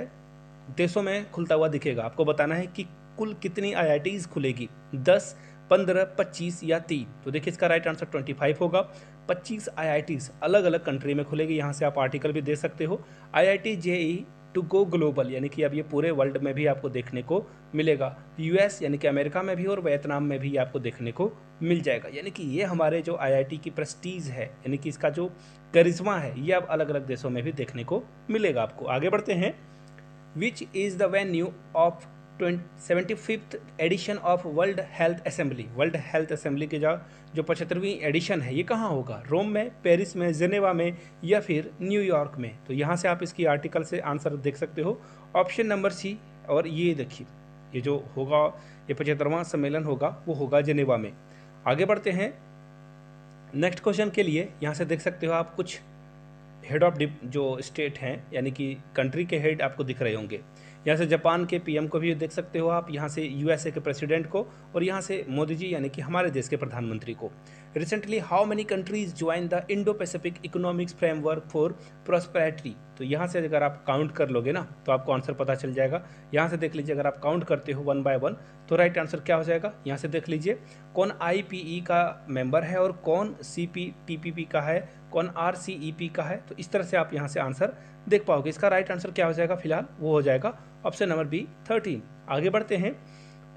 देशों में खुलता हुआ दिखेगा आपको बताना है कि कुल कितनी आई आई टीज खुलेगी दस पंद्रह पच्चीस या तीन तो देखिए इसका राइट आंसर ट्वेंटी फाइव होगा पच्चीस आई अलग अलग कंट्री में खुलेगी यहाँ से आप आर्टिकल भी दे सकते हो I I T E to go global यानी कि अब ये पूरे वर्ल्ड में भी आपको देखने को मिलेगा यूएस यानी कि अमेरिका में भी और वियतनाम में भी आपको देखने को मिल जाएगा यानी कि ये हमारे जो आईआईटी की प्रस्टीज है यानी कि इसका जो करिश्मा है ये अब अलग अलग देशों में भी देखने को मिलेगा आपको आगे बढ़ते हैं which is the venue of seventy fifth edition of world health assembly world health assembly के जो जो पचहत्तरवीं एडिशन है ये कहाँ होगा रोम में पेरिस में जेनेवा में या फिर न्यूयॉर्क में तो यहाँ से आप इसकी आर्टिकल से आंसर देख सकते हो ऑप्शन नंबर सी और ये देखिए ये जो होगा ये पचहत्तरवां सम्मेलन होगा वो होगा जेनेवा में आगे बढ़ते हैं नेक्स्ट क्वेश्चन के लिए यहाँ से देख सकते हो आप कुछ हेड ऑफ जो स्टेट हैं यानी कि कंट्री के हेड आपको दिख रहे होंगे यहाँ से जापान के पीएम को भी देख सकते हो आप यहाँ से यूएसए के प्रेसिडेंट को और यहाँ से मोदी जी यानी कि हमारे देश के प्रधानमंत्री को recently how many countries join the Indo Pacific economics framework for prosperity तो यहाँ से अगर आप काउंट कर लोगे ना तो आपको आंसर पता चल जाएगा यहाँ से देख लीजिए अगर आप काउंट करते हो वन बाय वन तो राइट आंसर क्या हो जाएगा यहाँ से देख लीजिए कौन आई e का मेंबर है और कौन सी पी का है कौन आर e का है तो इस तरह से आप यहाँ से आंसर देख पाओगे इसका राइट आंसर क्या हो जाएगा फिलहाल वो हो जाएगा ऑप्शन नंबर बी थर्टीन आगे बढ़ते हैं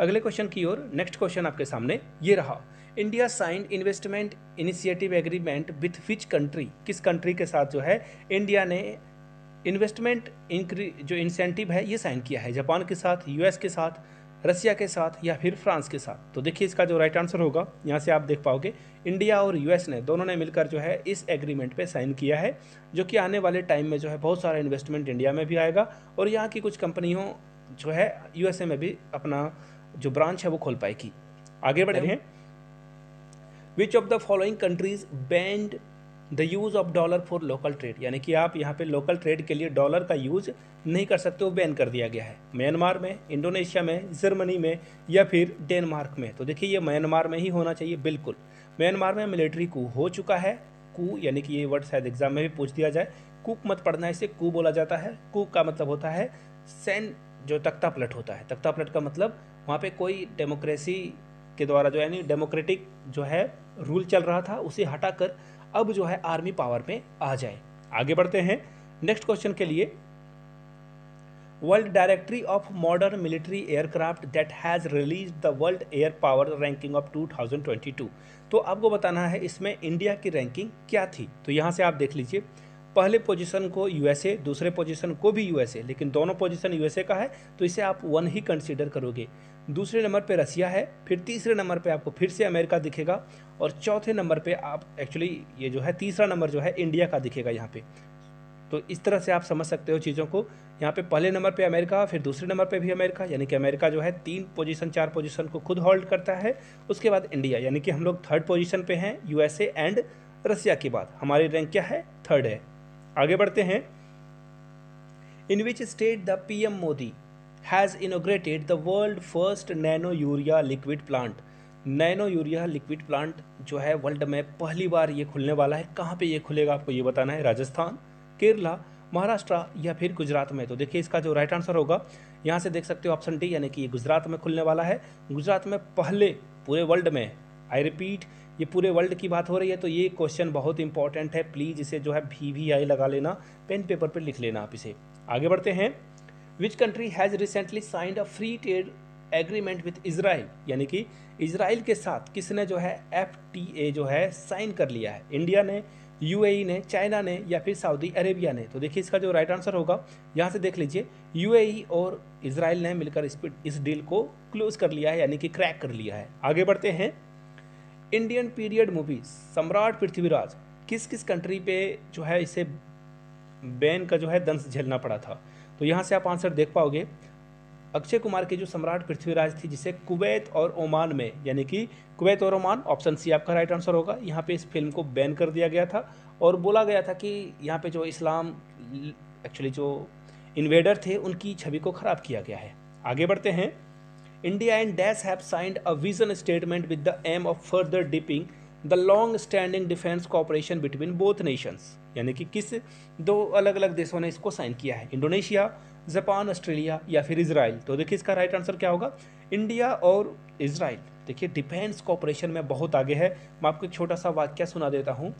अगले क्वेश्चन की ओर नेक्स्ट क्वेश्चन आपके सामने ये रहा India sign investment initiative agreement with which country किस कंट्री के साथ जो है इंडिया ने इन्वेस्टमेंट इंक्री जो इंसेंटिव है ये साइन किया है जापान के साथ यूएस के साथ रसिया के साथ या फिर फ्रांस के साथ तो देखिए इसका जो राइट आंसर होगा यहाँ से आप देख पाओगे इंडिया और यूएस ने दोनों ने मिलकर जो है इस एग्रीमेंट पे साइन किया है जो कि आने वाले टाइम में जो है बहुत सारा इन्वेस्टमेंट इंडिया में भी आएगा और यहाँ की कुछ कंपनियों जो है यूएसए में भी अपना जो ब्रांच है वो खोल पाएगी आगे बढ़े हैं which of the following countries banned the use of dollar for local trade यानी कि आप यहाँ पे लोकल ट्रेड के लिए डॉलर का यूज़ नहीं कर सकते वो बैन कर दिया गया है म्यांमार में इंडोनेशिया में जर्मनी में या फिर डेनमार्क में तो देखिए ये म्यांमार में ही होना चाहिए बिल्कुल म्यांमार में मिलिट्री कू हो चुका है कू यानी कि ये वर्ड शायद एग्जाम में भी पूछ दिया जाए कुक मत पढ़ना इसे कू बोला जाता है कुक का मतलब होता है सैन जो तख्ता पलट होता है तख्ता पलट का मतलब वहाँ पे कोई डेमोक्रेसी के द्वारा जो यानी डेमोक्रेटिक जो है रूल चल रहा था उसे हटाकर अब जो है आर्मी पावर में आ जाए आगे बढ़ते हैं नेक्स्ट क्वेश्चन के लिए world directory of modern military aircraft that has release the world air power ranking of 2022 तो आपको बताना है इसमें इंडिया की रैंकिंग क्या थी तो यहां से आप देख लीजिए पहले पोजीशन को यूएसए दूसरे पोजीशन को भी यूएसए लेकिन दोनों पोजीशन यूएसए का है तो इसे आप वन ही कंसीडर करोगे दूसरे नंबर पे रसिया है फिर तीसरे नंबर पे आपको फिर से अमेरिका दिखेगा और चौथे नंबर पे आप एक्चुअली ये जो है तीसरा नंबर जो है इंडिया का दिखेगा यहाँ पे तो इस तरह से आप समझ सकते हो चीज़ों को यहाँ पे पहले नंबर पे अमेरिका फिर दूसरे नंबर पे भी अमेरिका यानी कि अमेरिका जो है तीन पोजीशन चार पोजीशन को खुद होल्ड करता है उसके बाद इंडिया यानी कि हम लोग थर्ड पोजीशन पे हैं यूएसए एंड रसिया के बाद हमारी रैंक क्या है थर्ड है आगे बढ़ते हैं in which state the P Modi has inaugurated the world first nano urea liquid plant nano urea liquid plant जो है वर्ल्ड में पहली बार ये खुलने वाला है कहाँ पे ये खुलेगा आपको ये बताना है राजस्थान केरला महाराष्ट्र या फिर गुजरात में तो देखिए इसका जो राइट आंसर होगा यहाँ से देख सकते हो ऑप्शन डी यानी कि ये गुजरात में खुलने वाला है गुजरात में पहले पूरे वर्ल्ड में आई रिपीट ये पूरे वर्ल्ड की बात हो रही है तो ये क्वेश्चन बहुत इंपॉर्टेंट है प्लीज़ इसे जो है भी वी आई लगा लेना पेन पेपर पर पे लिख लेना आप इसे आगे बढ़ते हैं which country has recently signed a free trade agreement with Israel यानी कि इसराइल के साथ किसने जो है एफ टी ए जो है साइन कर लिया है इंडिया ने यू ए e ने चाइना ने या फिर सऊदी अरेबिया ने तो देखिए इसका जो राइट आंसर होगा यहाँ से देख लीजिए यू ए e और इसराइल ने मिलकर इस इस डील को क्लोज कर लिया है यानी कि क्रैक कर लिया है आगे बढ़ते हैं इंडियन पीरियड मूवी सम्राट पृथ्वीराज किस किस कंट्री पे जो है इसे बैन का जो है दंश झेलना पड़ा था तो यहाँ से आप आंसर देख पाओगे अक्षय कुमार के जो सम्राट पृथ्वीराज थी जिसे कुवैत और ओमान में यानी कि कुवैत और ओमान ऑप्शन सी आपका राइट आंसर होगा यहाँ पे इस फिल्म को बैन कर दिया गया था और बोला गया था कि यहाँ पे जो इस्लाम एक्चुअली जो इन्वेडर थे उनकी छवि को खराब किया गया है आगे बढ़ते हैं India and dash have signed a vision statement with the aim of further deepening the long standing defence cooperation between both nations यानी कि किस दो अलग अलग देशों ने इसको साइन किया है इंडोनेशिया जापान ऑस्ट्रेलिया या फिर इसराइल तो देखिए इसका राइट आंसर क्या होगा इंडिया और इसराइल देखिए डिफेंस कॉपरेशन में बहुत आगे है मैं आपको एक छोटा सा वाक्य सुना देता हूँ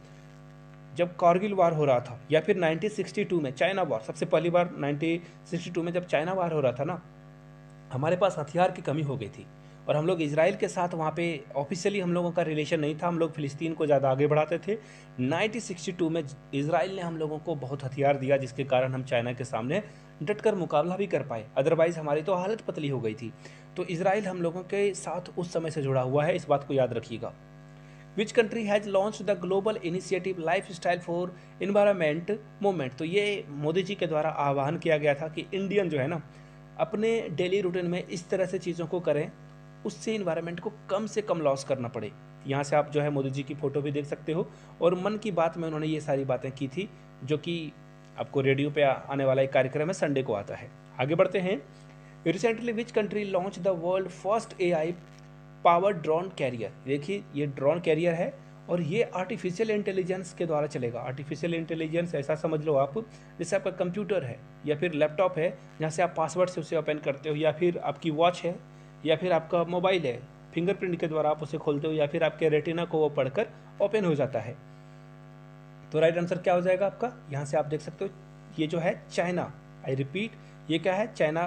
जब कारगिल वार हो रहा था या फिर 1962 में चाइना वार सबसे पहली बार 1962 में जब चाइना वार हो रहा था ना हमारे पास हथियार की कमी हो गई थी और हम लोग इसराइल के साथ वहाँ पे ऑफिशियली हम लोगों का रिलेशन नहीं था हम लोग फ़िलिस्तीन को ज़्यादा आगे बढ़ाते थे 1962 में इसराइल ने हम लोगों को बहुत हथियार दिया जिसके कारण हम चाइना के सामने डट कर मुकाबला भी कर पाए अदरवाइज़ हमारी तो हालत पतली हो गई थी तो इसराइल हम लोगों के साथ उस समय से जुड़ा हुआ है इस बात को याद रखिएगा which country has launch the global initiative life style for environment movement तो ये मोदी जी के द्वारा आह्वान किया गया था कि इंडियन जो है ना अपने डेली रूटीन में इस तरह से चीज़ों को करें उससे इन्वायरमेंट को कम से कम लॉस करना पड़े यहाँ से आप जो है मोदी जी की फ़ोटो भी देख सकते हो और मन की बात में उन्होंने ये सारी बातें की थी जो कि आपको रेडियो पे आने वाला एक कार्यक्रम है संडे को आता है आगे बढ़ते हैं recently which country launch the world first A I power drone carrier देखिए ये ड्रोन कैरियर है और ये आर्टिफिशियल इंटेलिजेंस के द्वारा चलेगा आर्टिफिशियल इंटेलिजेंस ऐसा समझ लो आप जैसे आपका कंप्यूटर है या फिर लैपटॉप है जहाँ से आप पासवर्ड से उसे ओपन करते हो या फिर आपकी वॉच है या फिर आपका मोबाइल है फिंगरप्रिंट के द्वारा आप उसे खोलते हो या फिर आपके रेटिना को वो पढ़कर ओपन हो जाता है तो राइट आंसर क्या हो जाएगा आपका यहाँ से आप देख सकते हो ये जो है चाइना आई रिपीट ये क्या है चाइना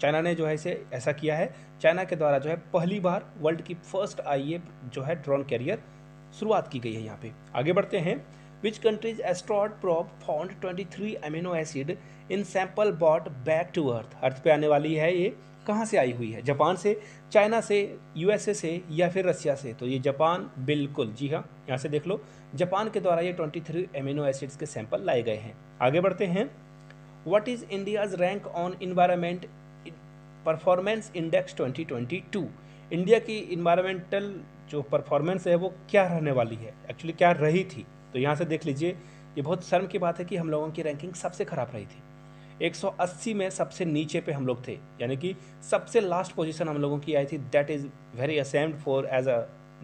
चाइना ने जो है इसे ऐसा किया है चाइना के द्वारा जो है पहली बार वर्ल्ड की फर्स्ट आई जो है ड्रोन कैरियर शुरुआत की गई है यहाँ पे आगे बढ़ते हैं which countries asteroid probe found twenty three amino acid in sample brought back to earth earth पे आने वाली है ये कहाँ से आई हुई है जापान से चाइना से यूएसए से या फिर रसिया से तो ये जापान बिल्कुल जी हाँ यहाँ से देख लो जापान के द्वारा ये 23 एमिनो एसिड्स के सैंपल लाए गए हैं आगे बढ़ते हैं what is India's rank on environment performance index 2022 India की इन्वायरमेंटल जो परफॉर्मेंस है वो क्या रहने वाली है एक्चुअली क्या रही थी तो यहाँ से देख लीजिए ये बहुत शर्म की बात है कि हम लोगों की रैंकिंग सबसे खराब रही थी 180 में सबसे नीचे पे हम लोग थे यानी कि सबसे लास्ट पोजीशन हम लोगों की आई थी that is very ashamed for as a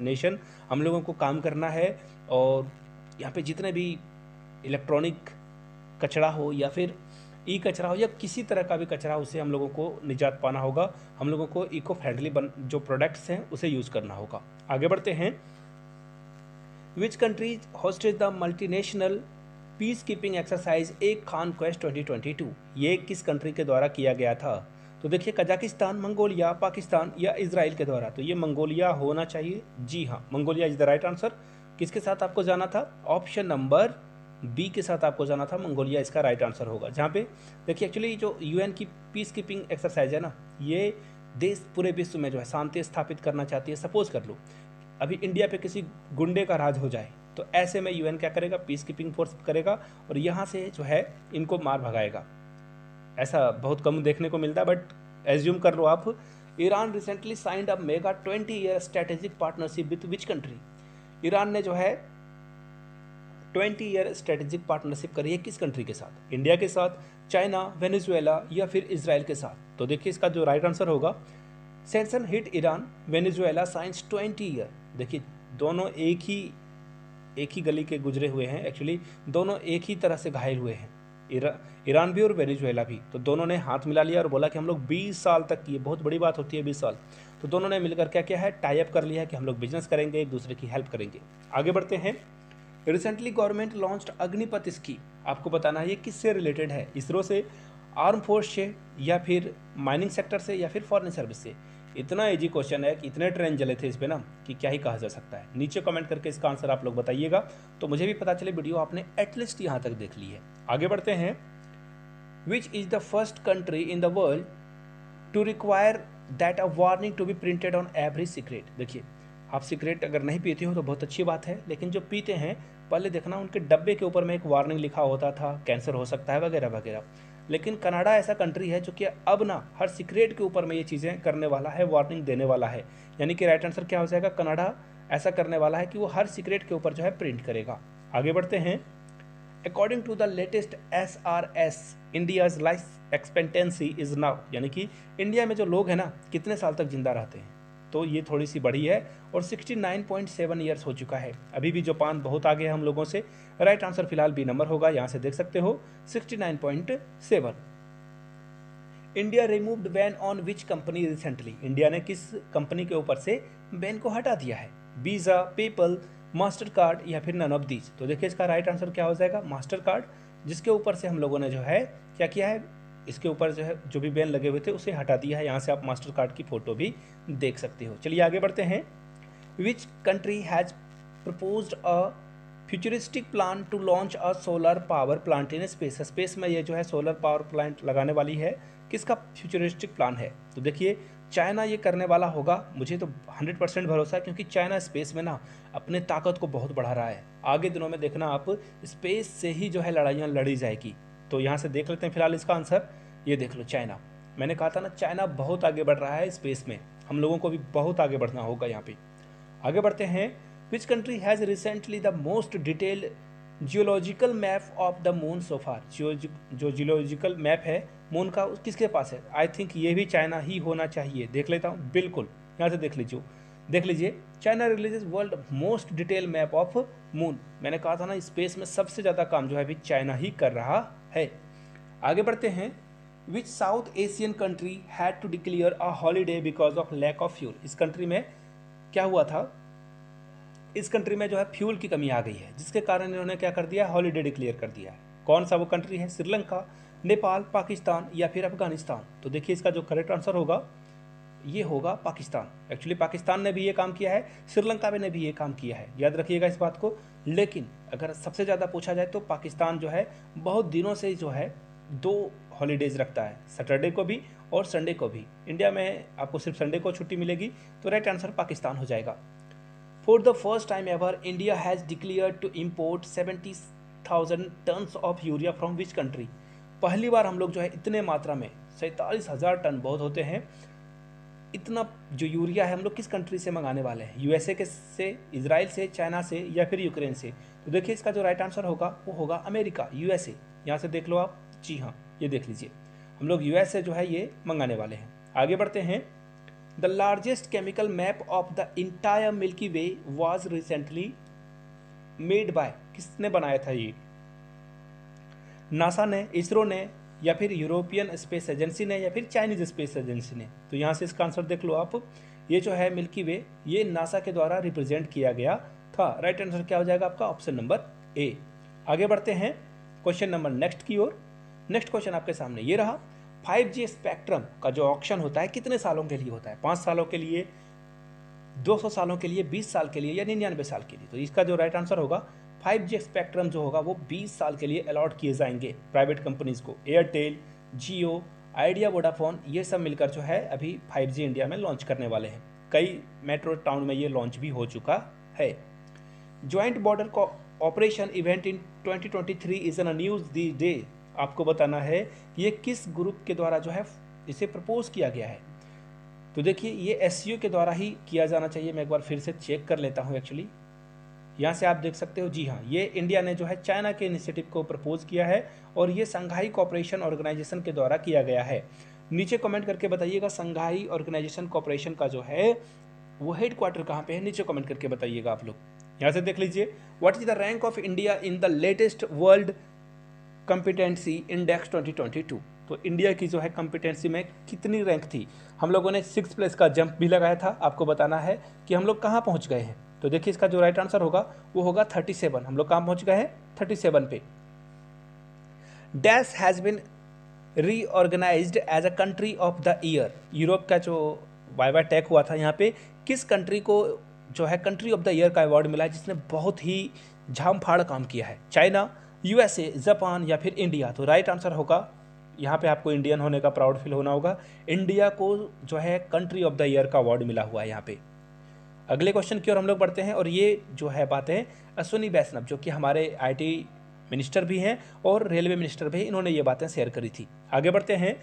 nation हम लोगों को काम करना है और यहाँ पे जितने भी इलेक्ट्रॉनिक कचरा हो या फिर ई कचरा हो या किसी तरह का भी कचरा उसे हम लोगों को निजात पाना होगा हम लोगों को इको फ्रेंडली बन जो प्रोडक्ट्स हैं उसे यूज़ करना होगा आगे बढ़ते हैं which countries is the national peace keeping exercise एक खान क्वेस्ट 2022 ये किस कंट्री के द्वारा किया गया था तो देखिए कजाकिस्तान मंगोलिया पाकिस्तान या इसराइल के द्वारा तो ये मंगोलिया होना चाहिए जी हाँ Mongolia is the right answer किसके साथ आपको जाना था ऑप्शन नंबर बी के साथ आपको जाना था मंगोलिया इसका राइट आंसर होगा जहाँ पे देखिए एक्चुअली जो यूएन की पीस कीपिंग एक्सरसाइज है ना ये देश पूरे विश्व में जो है शांति स्थापित करना चाहती है सपोज कर लो अभी इंडिया पे किसी गुंडे का राज हो जाए तो ऐसे में यूएन क्या करेगा पीस कीपिंग फोर्स करेगा और यहाँ से जो है इनको मार भगाएगा ऐसा बहुत कम देखने को मिलता है बट एज्यूम कर लो आप Iran recently signed a mega twenty year strategic partnership with which country Iran ने जो है ट्वेंटी ईयर स्ट्रेटेजिक पार्टनरशिप करी है किस कंट्री के साथ इंडिया के साथ चाइना वेनेजुएला या फिर इसराइल के साथ तो देखिए इसका जो राइट आंसर होगा sanction hit Iran Venezuela signs twenty year देखिए दोनों एक ही एक ही गली के गुजरे हुए हैं एक्चुअली दोनों एक ही तरह से घायल हुए हैं इरा, ईरान भी और वेनेजुएला भी तो दोनों ने हाथ मिला लिया और बोला कि हम लोग 20 साल तक की बहुत बड़ी बात होती है 20 साल तो दोनों ने मिलकर क्या किया है टाइप कर लिया है कि हम लोग बिजनेस करेंगे एक दूसरे की हेल्प करेंगे आगे बढ़ते हैं recently government launch Agnipath scheme आपको बताना है ये किससे रिलेटेड है इसरो से आर्म फोर्स से या फिर माइनिंग सेक्टर से या फिर फॉरन सर्विस से इतना इजी क्वेश्चन है कि इतने ट्रेंड जले थे इस पर ना कि क्या ही कहा जा सकता है नीचे कमेंट करके इसका आंसर आप लोग बताइएगा तो मुझे भी पता चले वीडियो आपने एटलीस्ट यहाँ तक देख ली है आगे बढ़ते हैं which is the first country in the world to require that a warning to be printed on every cigarette देखिए आप सिगरेट अगर नहीं पीते हो तो बहुत अच्छी बात है लेकिन जो पीते हैं पहले देखना उनके डब्बे के ऊपर में एक वार्निंग लिखा होता था कैंसर हो सकता है वगैरह वगैरह लेकिन कनाडा ऐसा कंट्री है जो कि अब ना हर सीक्रेट के ऊपर में ये चीज़ें करने वाला है वार्निंग देने वाला है यानी कि राइट आंसर क्या हो जाएगा कनाडा ऐसा करने वाला है कि वो हर सीक्रेट के ऊपर जो है प्रिंट करेगा आगे बढ़ते हैं according to the latest S R S India's life expectancy is now यानी कि इंडिया में जो लोग हैं ना कितने साल तक जिंदा रहते हैं तो ये थोड़ी सी बढ़ी है और 69.7 ईयर्स हो चुका है अभी भी जापान बहुत आगे है हम लोगों से राइट आंसर फिलहाल बी नंबर होगा यहाँ से देख सकते हो 69.7 India removed ban on which company recently India ने किस कंपनी के ऊपर से बैन को हटा दिया है वीज़ा पेपल मास्टर कार्ड या फिर नन ऑफ दीज तो देखिए इसका राइट आंसर क्या हो जाएगा मास्टर कार्ड जिसके ऊपर से हम लोगों ने जो है क्या किया है इसके ऊपर जो है जो भी बैन लगे हुए थे उसे हटा दिया है यहाँ से आप मास्टर कार्ड की फ़ोटो भी देख सकते हो चलिए आगे बढ़ते हैं which country has propose a futuristic plan to launch a solar power plant in space space में ये जो है सोलर पावर प्लांट लगाने वाली है किसका फ्यूचरिस्टिक प्लान है तो देखिए चाइना ये करने वाला होगा मुझे तो 100 परसेंट भरोसा है क्योंकि चाइना स्पेस में ना अपने ताकत को बहुत बढ़ा रहा है आगे दिनों में देखना आप स्पेस से ही जो है लड़ाइयाँ लड़ी जाएगी तो यहाँ से देख लेते हैं फिलहाल इसका आंसर ये देख लो चाइना मैंने कहा था ना चाइना बहुत आगे बढ़ रहा है स्पेस में हम लोगों को भी बहुत आगे बढ़ना होगा यहाँ पे आगे बढ़ते हैं which country has recently the most detailed geological map of the moon so far जो जियोलॉजिकल मैप है मून का किसके पास है आई थिंक ये भी चाइना ही होना चाहिए देख लेता हूँ बिल्कुल यहाँ से देख लीजिए देख लीजिए China release world most detail map of moon मैंने कहा था ना स्पेस में सबसे ज़्यादा काम जो है अभी चाइना ही कर रहा है आगे बढ़ते हैं which south Asian country had to declare a holiday because of lack of fuel इस कंट्री में क्या हुआ था इस कंट्री में जो है फ्यूल की कमी आ गई है जिसके कारण इन्होंने क्या कर दिया हॉलीडे डिक्लेयर कर दिया है कौन सा वो कंट्री है श्रीलंका नेपाल पाकिस्तान या फिर अफगानिस्तान तो देखिए इसका जो करेक्ट आंसर होगा ये होगा पाकिस्तान एक्चुअली पाकिस्तान ने भी ये काम किया है श्रीलंका ने भी ये काम किया है याद रखिएगा इस बात को लेकिन अगर सबसे ज़्यादा पूछा जाए तो पाकिस्तान जो है बहुत दिनों से जो है दो हॉलीडेज़ रखता है सैटरडे को भी और संडे को भी इंडिया में आपको सिर्फ संडे को छुट्टी मिलेगी तो राइट आंसर पाकिस्तान हो जाएगा for the first time ever India has declare to import seventy thousand tons of urea from which country पहली बार हम लोग जो है इतने मात्रा में सैंतालीस हज़ार टन बहुत होते हैं इतना जो यूरिया है हम लोग किस कंट्री से मंगाने वाले हैं यूएसए के से इसराइल से चाइना से या फिर यूक्रेन से तो देखिए इसका जो राइट आंसर होगा वो होगा अमेरिका यूएसए यहाँ से देख लो आप जी हाँ ये देख लीजिए हम लोग यूएसए जो है ये मंगाने वाले हैं आगे बढ़ते हैं the largest chemical map of the entire milky way was recently made by किसने बनाया था ये नासा ने इसरो ने या फिर यूरोपियन स्पेस एजेंसी ने या फिर चाइनीज स्पेस एजेंसी ने तो यहाँ से इसका आंसर देख लो आप ये जो है मिल्की वे ये नासा के द्वारा रिप्रेजेंट किया गया था राइट right आंसर क्या हो जाएगा आपका ऑप्शन नंबर ए आगे बढ़ते हैं क्वेश्चन नंबर नेक्स्ट की ओर नेक्स्ट क्वेश्चन आपके सामने ये रहा 5G स्पेक्ट्रम का जो ऑप्शन होता है कितने सालों के लिए होता है पाँच सालों के लिए 200 सालों के लिए 20 साल के लिए या निन्यानवे साल के लिए तो इसका जो राइट right आंसर होगा 5G स्पेक्ट्रम जो होगा वो 20 साल के लिए अलॉट किए जाएंगे प्राइवेट कंपनीज को एयरटेल जियो आइडिया वोडाफोन ये सब मिलकर जो है अभी 5G इंडिया में लॉन्च करने वाले हैं कई मेट्रो टाउन में ये लॉन्च भी हो चुका है joint border cooperation event in 2023 is in news these days आपको बताना है कि ये किस ग्रुप के द्वारा जो है इसे प्रपोज किया गया है तो देखिए ये एस के द्वारा ही किया जाना चाहिए मैं एक बार फिर से चेक कर लेता हूँ एक्चुअली यहाँ से आप देख सकते हो जी हाँ ये इंडिया ने जो है चाइना के इनिशिएटिव को प्रपोज किया है और ये संघाई कॉपरेशन ऑर्गेनाइजेशन के द्वारा किया गया है नीचे कमेंट करके बताइएगा संघाई ऑर्गेनाइजेशन कॉपरेशन का जो है वो हेड क्वार्टर कहाँ पे है नीचे कमेंट करके बताइएगा आप लोग यहाँ से देख लीजिए what is the rank of India in the latest world competency index twenty तो इंडिया की जो है कॉम्पिटेंसी में कितनी रैंक थी हम लोगों ने सिक्स प्लेस का जंप भी लगाया था आपको बताना है कि हम लोग कहाँ पहुँच गए हैं तो देखिए इसका जो राइट आंसर होगा वो होगा थर्टी सेवन हम लोग काम पहुंच गए हैं थर्टी सेवन पे dash has been reorganise as a country of the year Europe का जो वाइवा टैक हुआ था यहाँ पे किस कंट्री को जो है कंट्री ऑफ द ईयर का अवार्ड मिला है जिसने बहुत ही झाम फाड़ काम किया है चाइना यूएसए जापान या फिर इंडिया तो राइट आंसर होगा यहाँ पे आपको इंडियन होने का प्राउड फील होना होगा इंडिया को जो है कंट्री ऑफ द ईयर का अवार्ड मिला हुआ है यहाँ पे अगले क्वेश्चन की ओर हम लोग बढ़ते हैं और ये जो है बातें अश्विनी वैष्णव जो कि हमारे आईटी मिनिस्टर भी हैं और रेलवे मिनिस्टर भी इन्होंने ये बातें शेयर करी थी आगे बढ़ते हैं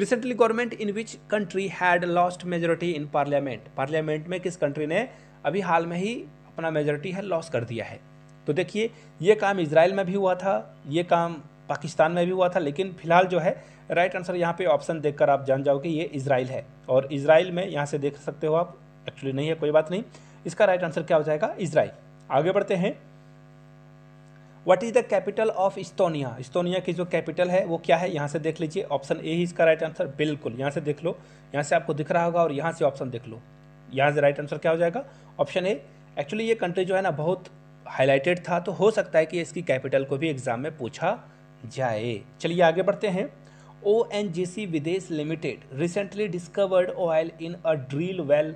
recently government in which country had lost majority in parliament parliament में किस कंट्री ने अभी हाल में ही अपना मेजोरिटी है लॉस कर दिया है तो देखिए ये काम इसराइल में भी हुआ था ये काम पाकिस्तान में भी हुआ था लेकिन फिलहाल जो है राइट आंसर यहाँ पे ऑप्शन देखकर आप जान जाओ कि ये इसराइल है और इसराइल में यहाँ से देख सकते हो आप एक्चुअली नहीं है कोई बात नहीं इसका राइट आंसर क्या हो जाएगा इसराइल आगे बढ़ते हैं what is the capital of Estonia Estonia की जो कैपिटल है वो क्या है यहाँ से देख लीजिए ऑप्शन ए ही इसका राइट आंसर बिल्कुल यहाँ से देख लो यहाँ से आपको दिख रहा होगा और यहाँ से ऑप्शन देख लो यहाँ से राइट आंसर क्या हो जाएगा ऑप्शन ए एक्चुअली ये कंट्री जो है ना बहुत हाईलाइटेड था तो हो सकता है कि इसकी कैपिटल को भी एग्जाम में पूछा जाए चलिए आगे बढ़ते हैं O N G C Videsh limited recently discovered oil in a drill well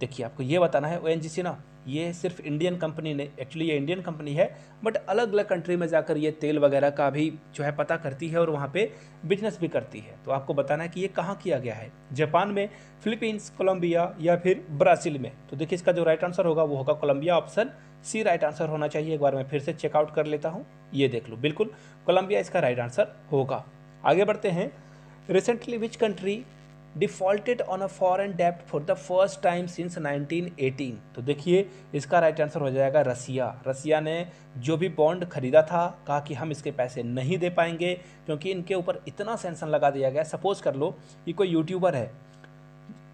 देखिए आपको ये बताना है ओ ना ये सिर्फ इंडियन कंपनी ने एक्चुअली ये इंडियन कंपनी है बट अलग अलग कंट्री में जाकर ये तेल वगैरह का भी जो है पता करती है और वहाँ पे बिजनेस भी करती है तो आपको बताना है कि ये कहाँ किया गया है जापान में फिलीपींस कोलंबिया या फिर ब्राज़ील में तो देखिए इसका जो राइट आंसर होगा वो होगा Colombia option C right answer होना चाहिए एक बार मैं फिर से चेकआउट कर लेता हूँ ये देख लो बिल्कुल कोलंबिया इसका राइट आंसर होगा आगे बढ़ते हैं recently which country defaulted on a foreign डेप्ट for the first time since 1918 तो देखिए इसका राइट आंसर हो जाएगा रसिया रसिया ने जो भी बॉन्ड खरीदा था कहा कि हम इसके पैसे नहीं दे पाएंगे क्योंकि इनके ऊपर इतना सेंसन लगा दिया गया सपोज कर लो कि कोई यूट्यूबर है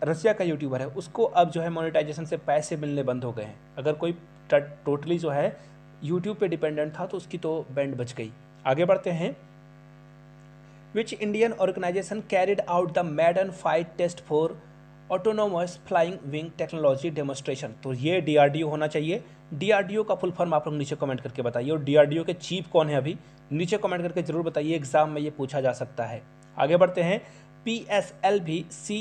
रसिया का यूट्यूबर है उसको अब जो है मोनिटाइजेशन से पैसे मिलने बंद हो गए हैं अगर कोई टोटली जो है यूट्यूब पर डिपेंडेंट था तो उसकी तो बैंड बच गई आगे बढ़ते हैं which Indian organisation carried out the maiden flight test for autonomous flying wing technology demonstration तो ये डी होना चाहिए डी का फुल फॉर्म आप लोग नीचे कमेंट करके बताइए और डी के चीफ कौन है अभी नीचे कमेंट करके जरूर बताइए एग्जाम में ये पूछा जा सकता है आगे बढ़ते हैं पी एस एल भी सी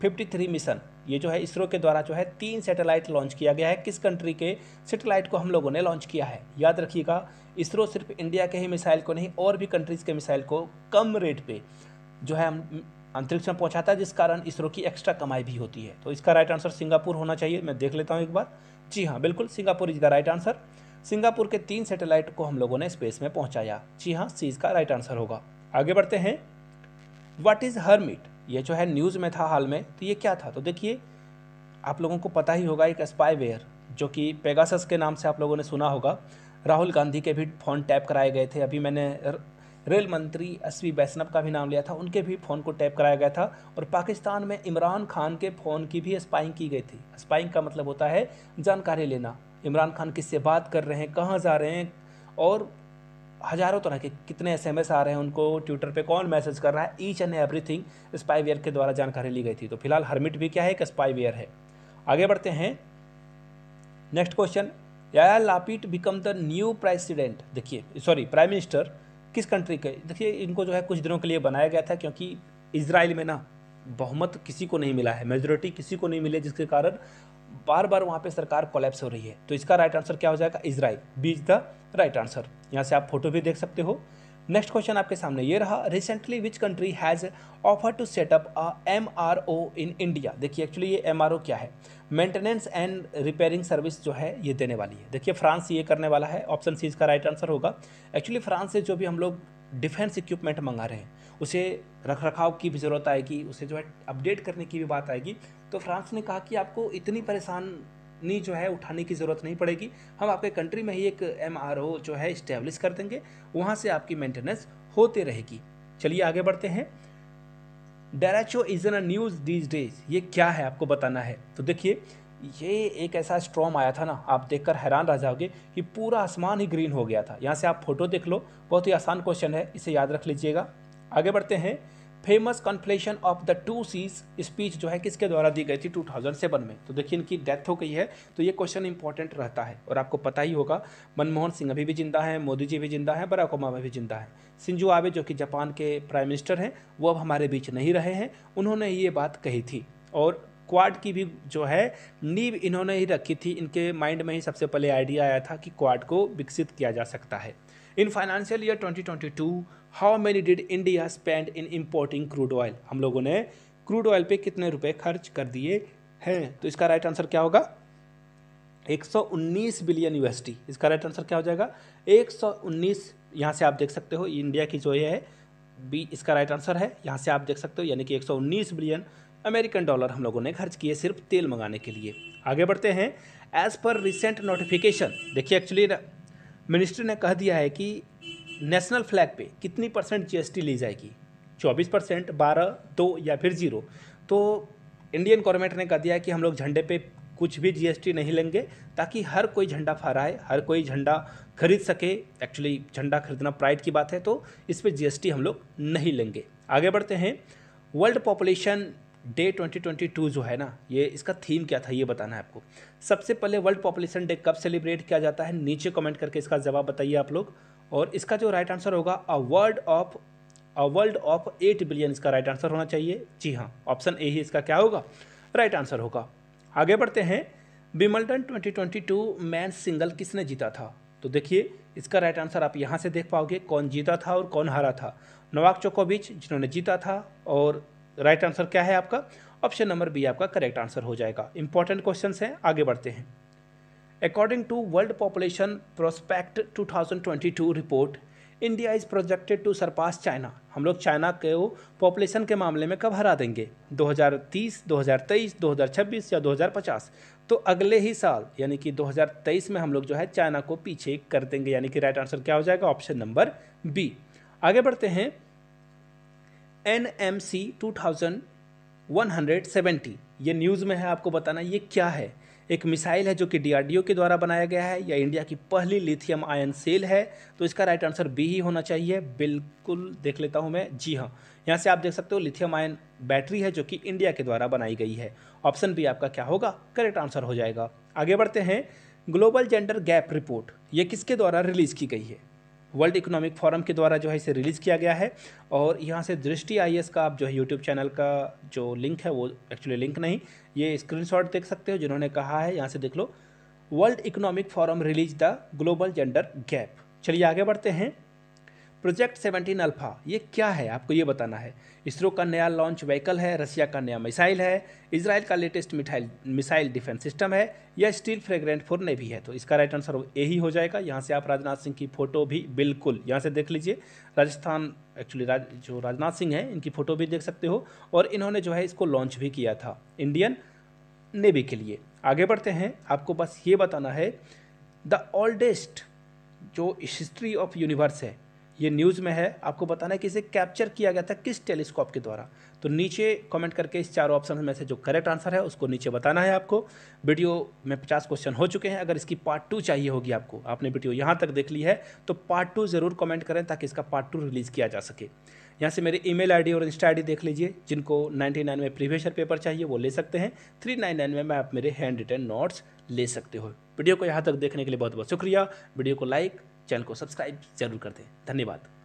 फिफ्टी थ्री मिशन ये जो है इसरो के द्वारा जो है तीन सैटेलाइट लॉन्च किया गया है किस कंट्री के सैटेलाइट को हम लोगों ने लॉन्च किया है याद रखिएगा इसरो सिर्फ इंडिया के ही मिसाइल को नहीं और भी कंट्रीज़ के मिसाइल को कम रेट पे जो है अंतरिक्ष में पहुंचाता है जिस कारण इसरो की एक्स्ट्रा कमाई भी होती है तो इसका राइट आंसर सिंगापुर होना चाहिए मैं देख लेता हूँ एक बार जी हाँ बिल्कुल Singapore is the right answer Singapore के तीन सेटेलाइट को हम लोगों ने स्पेस में पहुँचाया जी हाँ सी इसका राइट आंसर होगा आगे बढ़ते हैं वाट इज़ हर्मिट ये जो है न्यूज़ में था हाल में तो ये क्या था तो देखिए आप लोगों को पता ही होगा एक स्पाईवेयर जो कि पेगासस के नाम से आप लोगों ने सुना होगा राहुल गांधी के भी फ़ोन टैप कराए गए थे अभी मैंने रेल मंत्री एसवी वैष्णव का भी नाम लिया था उनके भी फ़ोन को टैप कराया गया था और पाकिस्तान में इमरान खान के फ़ोन की भी स्पाइंग की गई थी स्पाइंग का मतलब होता है जानकारी लेना इमरान खान किससे बात कर रहे हैं कहाँ जा रहे हैं और हज़ारों तरह के कितने एस आ रहे हैं उनको ट्विटर पे कौन मैसेज कर रहा है ईच एंड एवरीथिंग स्पाईवेयर के द्वारा जानकारी ली गई थी तो फिलहाल हरमिट भी क्या है एक स्पाईवेयर है आगे बढ़ते हैं next question Yair Lapid become the new president देखिए सॉरी प्राइम मिनिस्टर किस कंट्री के देखिए इनको जो है कुछ दिनों के लिए बनाया गया था क्योंकि इसराइल में ना बहुमत किसी को नहीं मिला है मेजोरिटी किसी को नहीं मिली जिसके कारण बार बार वहाँ पे सरकार कोलेप्स हो रही है तो इसका राइट आंसर क्या हो जाएगा Israel B is the right answer यहाँ से आप फोटो भी देख सकते हो नेक्स्ट क्वेश्चन आपके सामने ये रहा recently which country has offer to setup a M R O in India देखिए एक्चुअली ये एम आर ओ क्या है मेंटेनेंस एंड रिपेयरिंग सर्विस जो है ये देने वाली है देखिए फ्रांस ये करने वाला है ऑप्शन सी इसका राइट आंसर होगा एक्चुअली फ्रांस से जो भी हम लोग डिफेंस इक्विपमेंट मंगा रहे हैं उसे रख रखाव की भी ज़रूरत आएगी उसे जो है अपडेट करने की भी बात आएगी तो फ्रांस ने कहा कि आपको इतनी परेशान इतनी जो है उठाने की ज़रूरत नहीं पड़ेगी हम आपके कंट्री में ही एक एम जो है इस्टेब्लिश कर देंगे वहाँ से आपकी मेंटेनेंस होते रहेगी चलिए आगे बढ़ते हैं derecho is in a news these days ये क्या है आपको बताना है तो देखिए ये एक ऐसा स्ट्रॉम आया था ना आप देखकर हैरान रह जाओगे कि पूरा आसमान ही ग्रीन हो गया था यहाँ से आप फोटो देख लो बहुत ही आसान क्वेश्चन है इसे याद रख लीजिएगा आगे बढ़ते हैं famous confluence of the two seas speech जो है किसके द्वारा दी गई थी 2007 में तो देखिए इनकी डेथ हो गई है तो ये क्वेश्चन इंपॉर्टेंट रहता है और आपको पता ही होगा मनमोहन सिंह अभी भी जिंदा है मोदी जी भी जिंदा है बराक ओबामा भी जिंदा है सिंजू आबे जो कि जापान के प्राइम मिनिस्टर हैं वो अब हमारे बीच नहीं रहे हैं उन्होंने ये बात कही थी और क्वाड की भी जो है नींव इन्होंने ही रखी थी इनके माइंड में ही सबसे पहले आइडिया आया था कि क्वाड को विकसित किया जा सकता है in financial year 2022 how many did India spend in importing crude oil हम लोगों ने क्रूड ऑयल पे कितने रुपए खर्च कर दिए हैं तो इसका राइट आंसर क्या होगा 119 बिलियन यूएसडी इसका राइट आंसर क्या हो जाएगा 119 यहाँ से आप देख सकते हो इंडिया की जो है बी इसका राइट आंसर है यहाँ से आप देख सकते हो यानी कि 119 बिलियन अमेरिकन डॉलर हम लोगों ने खर्च किए सिर्फ तेल मंगाने के लिए आगे बढ़ते हैं एज़ पर रिसेंट नोटिफिकेशन देखिए एक्चुअली मिनिस्टर ने कह दिया है कि नेशनल फ्लैग पे कितनी परसेंट जीएसटी ली जाएगी 24 परसेंट बारह दो या फिर ज़ीरो तो इंडियन गवर्नमेंट ने कह दिया कि हम लोग झंडे पे कुछ भी जीएसटी नहीं लेंगे ताकि हर कोई झंडा फहराए हर कोई झंडा खरीद सके एक्चुअली झंडा खरीदना प्राइड की बात है तो इस पर जीएसटी हम लोग नहीं लेंगे आगे बढ़ते हैं वर्ल्ड पॉपुलेशन डे 2022 जो है ना ये इसका थीम क्या था ये बताना है आपको सबसे पहले वर्ल्ड पॉपुलेशन डे कब सेलिब्रेट किया जाता है नीचे कमेंट करके इसका जवाब बताइए आप लोग और इसका जो राइट आंसर होगा a world of a world of eight billion इसका राइट आंसर होना चाहिए जी हाँ ऑप्शन ए ही इसका क्या होगा राइट आंसर होगा आगे बढ़ते हैं बिमल्टन 2022 मैन सिंगल किसने जीता था तो देखिए इसका राइट आंसर आप यहाँ से देख पाओगे कौन जीता था और कौन हारा था नवाक चोकोविच जिन्होंने जीता था और राइट आंसर क्या है आपका ऑप्शन नंबर बी आपका करेक्ट आंसर हो जाएगा इंपॉर्टेंट क्वेश्चन हैं आगे बढ़ते हैं According to World Population Prospect 2022 report, India is projected to surpass China हम लोग चाइना के पॉपुलेशन के मामले में कब हरा देंगे 2030, 2023, 2026 या 2050 तो अगले ही साल यानी कि 2023 में हम लोग जो है चाइना को पीछे कर देंगे यानी कि राइट आंसर क्या हो जाएगा ऑप्शन नंबर बी आगे बढ़ते हैं N M C two thousand one hundred seventy ये न्यूज़ में है आपको बताना ये क्या है एक मिसाइल है जो कि डीआरडीओ के द्वारा बनाया गया है या इंडिया की पहली लिथियम आयन सेल है तो इसका राइट आंसर बी ही होना चाहिए बिल्कुल देख लेता हूँ मैं जी हाँ यहाँ से आप देख सकते हो लिथियम आयन बैटरी है जो कि इंडिया के द्वारा बनाई गई है ऑप्शन बी आपका क्या होगा करेक्ट आंसर हो जाएगा आगे बढ़ते हैं ग्लोबल जेंडर गैप रिपोर्ट ये किसके द्वारा रिलीज़ की गई है वर्ल्ड इकोनॉमिक फोरम के द्वारा जो है इसे रिलीज़ किया गया है और यहाँ से दृष्टि आई का आप जो है यूट्यूब चैनल का जो लिंक है वो एक्चुअली लिंक नहीं ये स्क्रीनशॉट देख सकते हो जिन्होंने कहा है यहाँ से देख लो world economic forum release the global gender gap चलिए आगे बढ़ते हैं प्रोजेक्ट सेवनटीन अल्फा ये क्या है आपको ये बताना है इसरो का नया लॉन्च व्हीकल है रशिया का नया मिसाइल है इसराइल का latest missile missile defence system है या स्टील फ्रेग्रेंट ने भी है तो इसका राइट आंसर यही हो जाएगा यहाँ से आप राजनाथ सिंह की फोटो भी बिल्कुल यहाँ से देख लीजिए राजस्थान एक्चुअली राज जो राजनाथ सिंह हैं इनकी फ़ोटो भी देख सकते हो और इन्होंने जो है इसको लॉन्च भी किया था इंडियन नेवी के लिए आगे बढ़ते हैं आपको बस ये बताना है द ओल्डेस्ट जो हिस्ट्री ऑफ यूनिवर्स है ये न्यूज़ में है आपको बताना है कि इसे कैप्चर किया गया था किस टेलीस्कोप के द्वारा तो नीचे कमेंट करके इस चारों ऑप्शन में से जो करेक्ट आंसर है उसको नीचे बताना है आपको वीडियो में पचास क्वेश्चन हो चुके हैं अगर इसकी पार्ट टू चाहिए होगी आपको आपने वीडियो यहाँ तक देख ली है तो पार्ट टू ज़रूर कमेंट करें ताकि इसका पार्ट टू रिलीज़ किया जा सके यहाँ से मेरे ईमेल आईडी और इंस्टा आईडी देख लीजिए जिनको 99 में प्रीवियस पेपर चाहिए वो ले सकते हैं 399 में, में आप मेरे हैंड रिटर्न नोट्स ले सकते हो वीडियो को यहाँ तक देखने के लिए बहुत बहुत शुक्रिया वीडियो को लाइक चैनल को सब्सक्राइब जरूर कर दें धन्यवाद